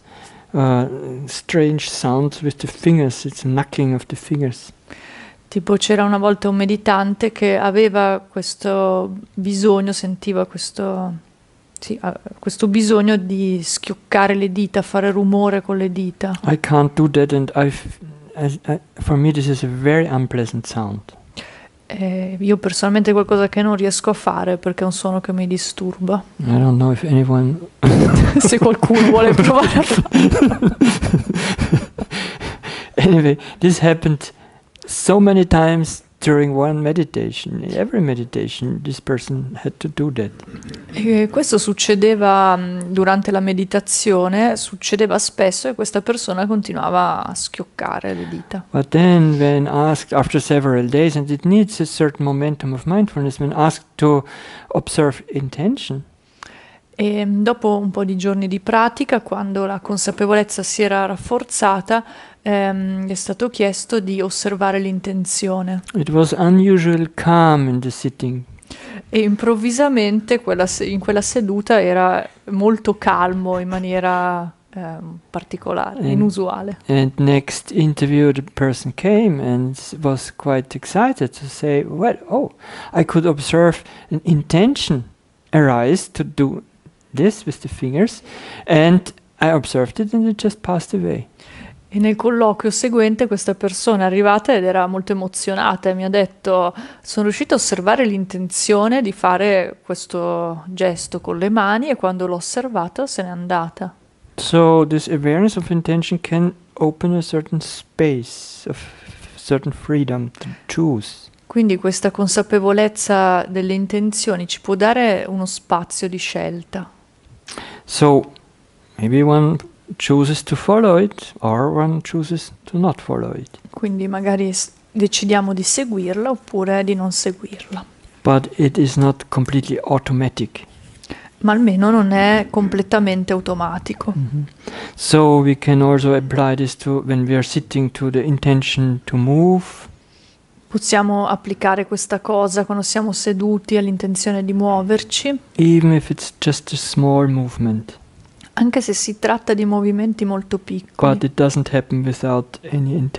uh, strange sounds with the fingers, it's knocking of the fingers. Tipo c'era una volta un meditante che aveva questo bisogno, sentiva questo, sì, uh, questo bisogno di schioccare le dita, fare rumore con le dita. I can't do that and I've, I, I, for me this is a very unpleasant sound. Eh, io personalmente è qualcosa che non riesco a fare perché è un suono che mi disturba. I don't know if anyone... Se qualcuno vuole provare a farlo. anyway, this happened so many times during one meditation, every meditation, this person had to do that. E questo succedeva mm, durante la meditazione, succedeva spesso e questa persona continuava a schioccare le dita. But then when asked after several days and it needs a certain momentum of mindfulness when asked to observe intention. E mm, dopo un po' di giorni di pratica, quando la consapevolezza si era rafforzata, um, è stato chiesto di osservare l'intenzione. E improvvisamente quella se- in quella seduta era molto calmo in maniera um, particolare, and, inusuale. And next interview the person came and was quite excited to say, well, oh, I could observe an intention arise to do this with the fingers and I observed it and it just passed away. E nel colloquio seguente questa persona è arrivata ed era molto emozionata e mi ha detto sono riuscita a osservare l'intenzione di fare questo gesto con le mani e quando l'ho osservata se n'è andata. So this awareness of intention can open a certain space of certain freedom to choose. Quindi questa consapevolezza delle intenzioni ci può dare uno spazio di scelta. So maybe one chooses to follow it or one chooses to not follow it. Quindi magari decidiamo di seguirla oppure di non seguirla. But it is not completely automatic. Ma almeno non è completamente automatico. Mm-hmm. So we can also apply this to when we are sitting to the intention to move. Possiamo applicare questa cosa quando siamo seduti all'intenzione di muoverci. Even if it's just a small movement anche se si tratta di movimenti molto piccoli. But it any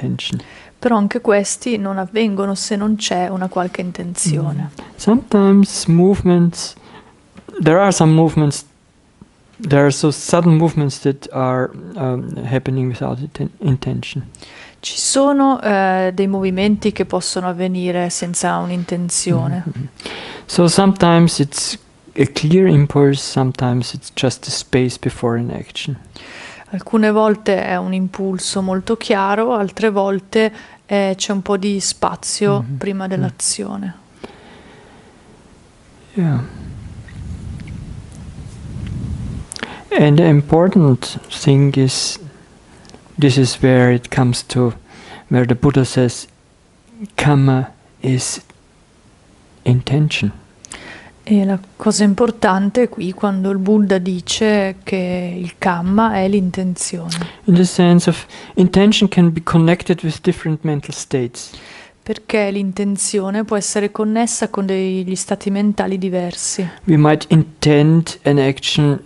Però anche questi non avvengono se non c'è una qualche intenzione. Mm. Sometimes movements there are some movements there are so sudden movements that are um, happening without intention. Ci sono eh, dei movimenti che possono avvenire senza un'intenzione. Mm-hmm. So sometimes it's a clear impulse sometimes it's just a space before an action. Alcune volte è un impulso molto chiaro, altre volte eh, c'è un po' di spazio mm-hmm. prima mm-hmm. dell'azione. Yeah. And the important thing is this is where it comes to where the Buddha says karma is intention. E la cosa importante qui quando il Buddha dice che il karma è l'intenzione. In the sense of intention can be connected with different mental states. Perché l'intenzione può essere connessa con degli stati mentali diversi. We might intend an action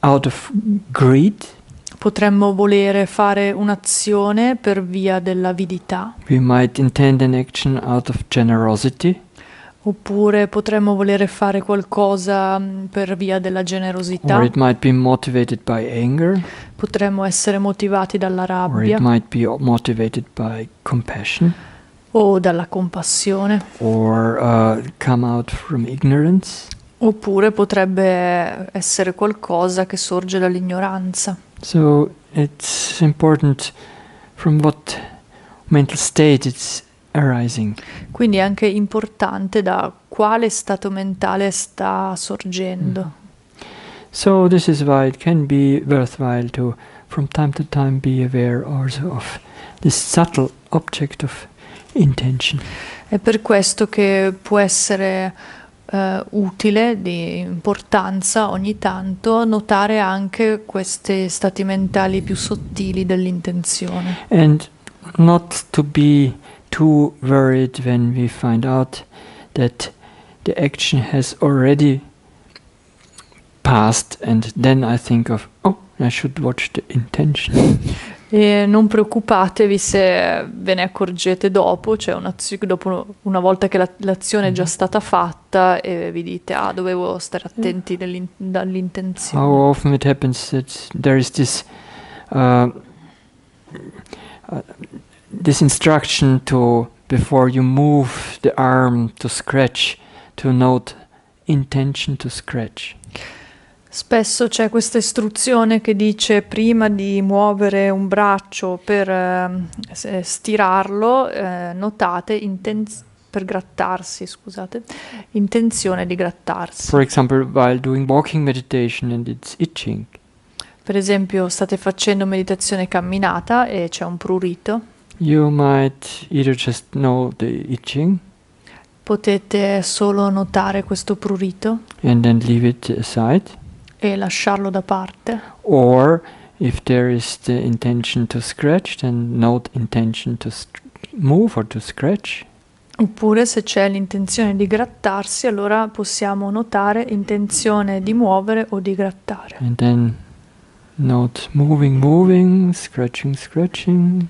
out of greed. Potremmo volere fare un'azione per via dell'avidità. We might intend an action out of generosity. Oppure potremmo volere fare qualcosa mm, per via della generosità. Anger, potremmo essere motivati dalla rabbia. O dalla compassione. Or, uh, Oppure potrebbe essere qualcosa che sorge dall'ignoranza. So it's important from what mental state it's arising. Quindi è anche importante da quale stato mentale sta sorgendo. Mm. So this is why it can be worthwhile to from time to time be aware also of this subtle object of intention. È per questo che può essere uh, utile, di importanza ogni tanto notare anche questi stati mentali più sottili dell'intenzione. And not to be too worried when we find out that the action has already passed and then I think of, oh, I should watch the intention. E non preoccupatevi se ve ne accorgete dopo, cioè una, dopo una volta che la, l'azione è già mm. stata fatta e vi dite ah dovevo stare mm. attenti dall'intenzione. How often it happens that there is this uh, uh, this instruction to before you move the arm to scratch to note intention to scratch Spesso c'è questa istruzione che dice prima di muovere un braccio per eh, stirarlo, eh, notate intenz- per grattarsi, scusate, intenzione di grattarsi. For example, while doing walking meditation and it's itching. Per esempio, state facendo meditazione camminata e c'è un prurito. You might either just know the itching. Potete solo notare questo prurito. And then leave it aside. E lasciarlo da parte. Or if there is the intention to scratch, then note intention to move or to scratch. Oppure se c'è l'intenzione di grattarsi, allora possiamo notare intenzione di muovere o di grattare. And then note moving, moving, scratching, scratching.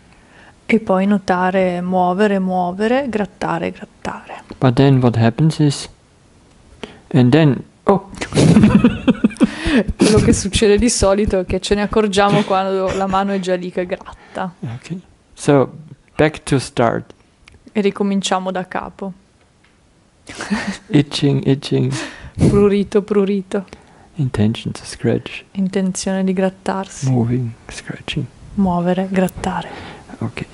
E poi notare, muovere, muovere, grattare, grattare. But then what happens is... And then... Oh! Quello che succede di solito è che ce ne accorgiamo quando la mano è già lì che gratta. Ok. So, back to start. E ricominciamo da capo. itching, itching. Prurito, prurito. Intention to scratch. Intenzione di grattarsi. Moving, scratching. Muovere, grattare. Ok.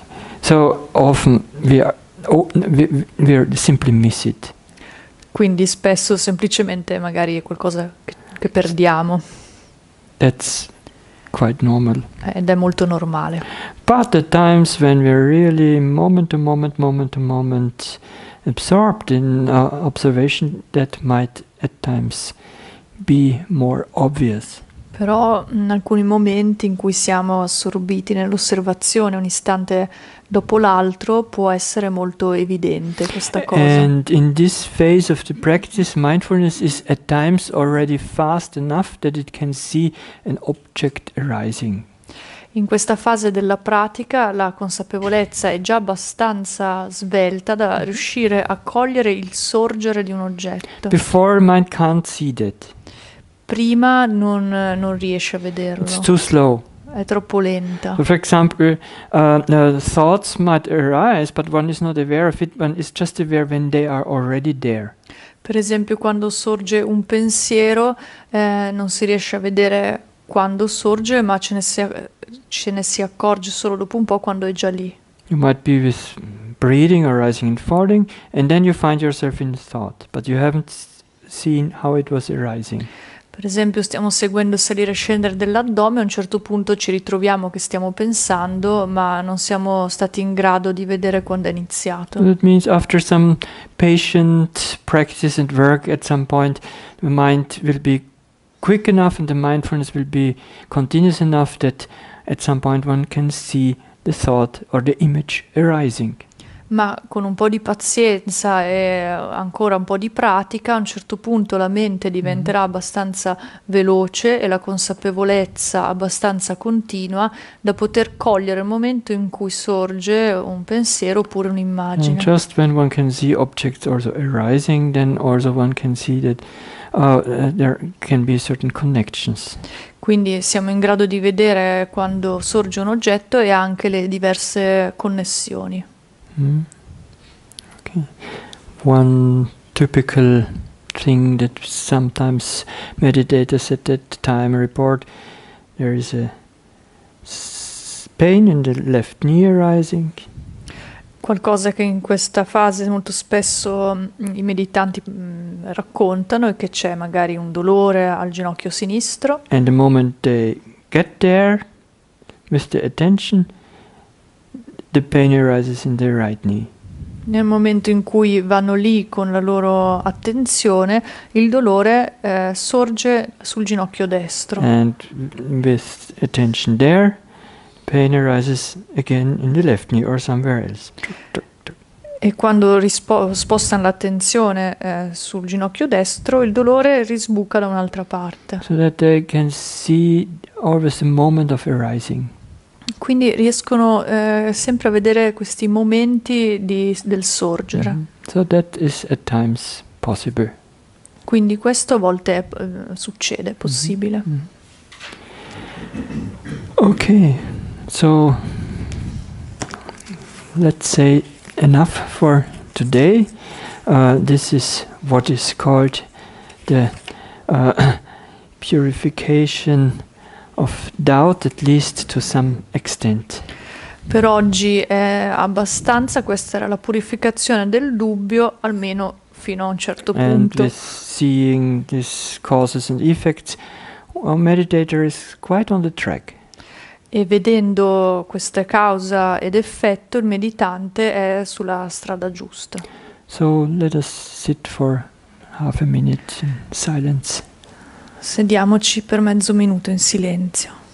So often we, are, we, we simply miss it. Quindi spesso semplicemente magari è qualcosa che, che perdiamo. That's quite normal. Eh, ed è molto normale. But the times when we're really moment to moment, moment to moment absorbed in uh, observation, that might at times be more obvious. però in alcuni momenti in cui siamo assorbiti nell'osservazione un istante dopo l'altro può essere molto evidente questa cosa. And in this phase of the practice mindfulness is at times already fast enough that it can see an object arising. In questa fase della pratica la consapevolezza è già abbastanza svelta da riuscire a cogliere il sorgere di un oggetto. Before mind can't see that prima non, non riesce a vederlo. It's too slow. È troppo lenta. for example, uh, uh, thoughts might arise, but one is not aware of it, one is just aware when they are already there. Per esempio, quando sorge un pensiero, eh, non si riesce a vedere quando sorge, ma ce ne, si, ce ne si accorge solo dopo un po' quando è già lì. You might be with breathing or rising and falling, and then you find yourself in thought, but you haven't seen how it was arising. Per esempio stiamo seguendo salire e scendere dell'addome, a un certo punto ci ritroviamo che stiamo pensando, ma non siamo stati in grado di vedere quando è iniziato. That means after some patient practice and work at some point the mind will be quick enough and the mindfulness will be continuous enough that at some point one can see the thought or the image arising ma con un po' di pazienza e ancora un po' di pratica, a un certo punto la mente diventerà mm-hmm. abbastanza veloce e la consapevolezza abbastanza continua da poter cogliere il momento in cui sorge un pensiero oppure un'immagine. And just when one can see objects also arising, then also one can see that uh, there can be certain connections. Quindi siamo in grado di vedere quando sorge un oggetto e anche le diverse connessioni. Hmm? Okay. One typical thing that sometimes meditators at that time report there is a pain in the left knee arising. Qualcosa che in questa fase molto spesso mm, i meditanti mm, raccontano è che c'è magari un dolore al ginocchio sinistro. And the moment they get there with the attention the pain arises in their right knee. Nel momento in cui vanno lì con la loro attenzione, il dolore eh, sorge sul ginocchio destro. And with attention there, pain arises again in the left knee or somewhere else. E quando rispo- spostano l'attenzione eh, sul ginocchio destro, il dolore risbuca da un'altra parte. So that they can see always the moment of arising. Quindi riescono eh, sempre a vedere questi momenti di, del sorgere. Mm-hmm. So that is at times possible. Quindi questo a volte è, eh, succede, è mm-hmm. possibile. Mm-hmm. Ok, so let's say enough for today. Uh, this is what is called the uh, purification of doubt, at least to some extent. Per oggi è abbastanza, questa era la purificazione del dubbio, almeno fino a un certo punto. And seeing these causes and effects, a meditator is quite on the track. E vedendo questa causa ed effetto, il meditante è sulla strada giusta. So let us sit for half a minute in silence. Sediamoci per mezzo minuto in silenzio.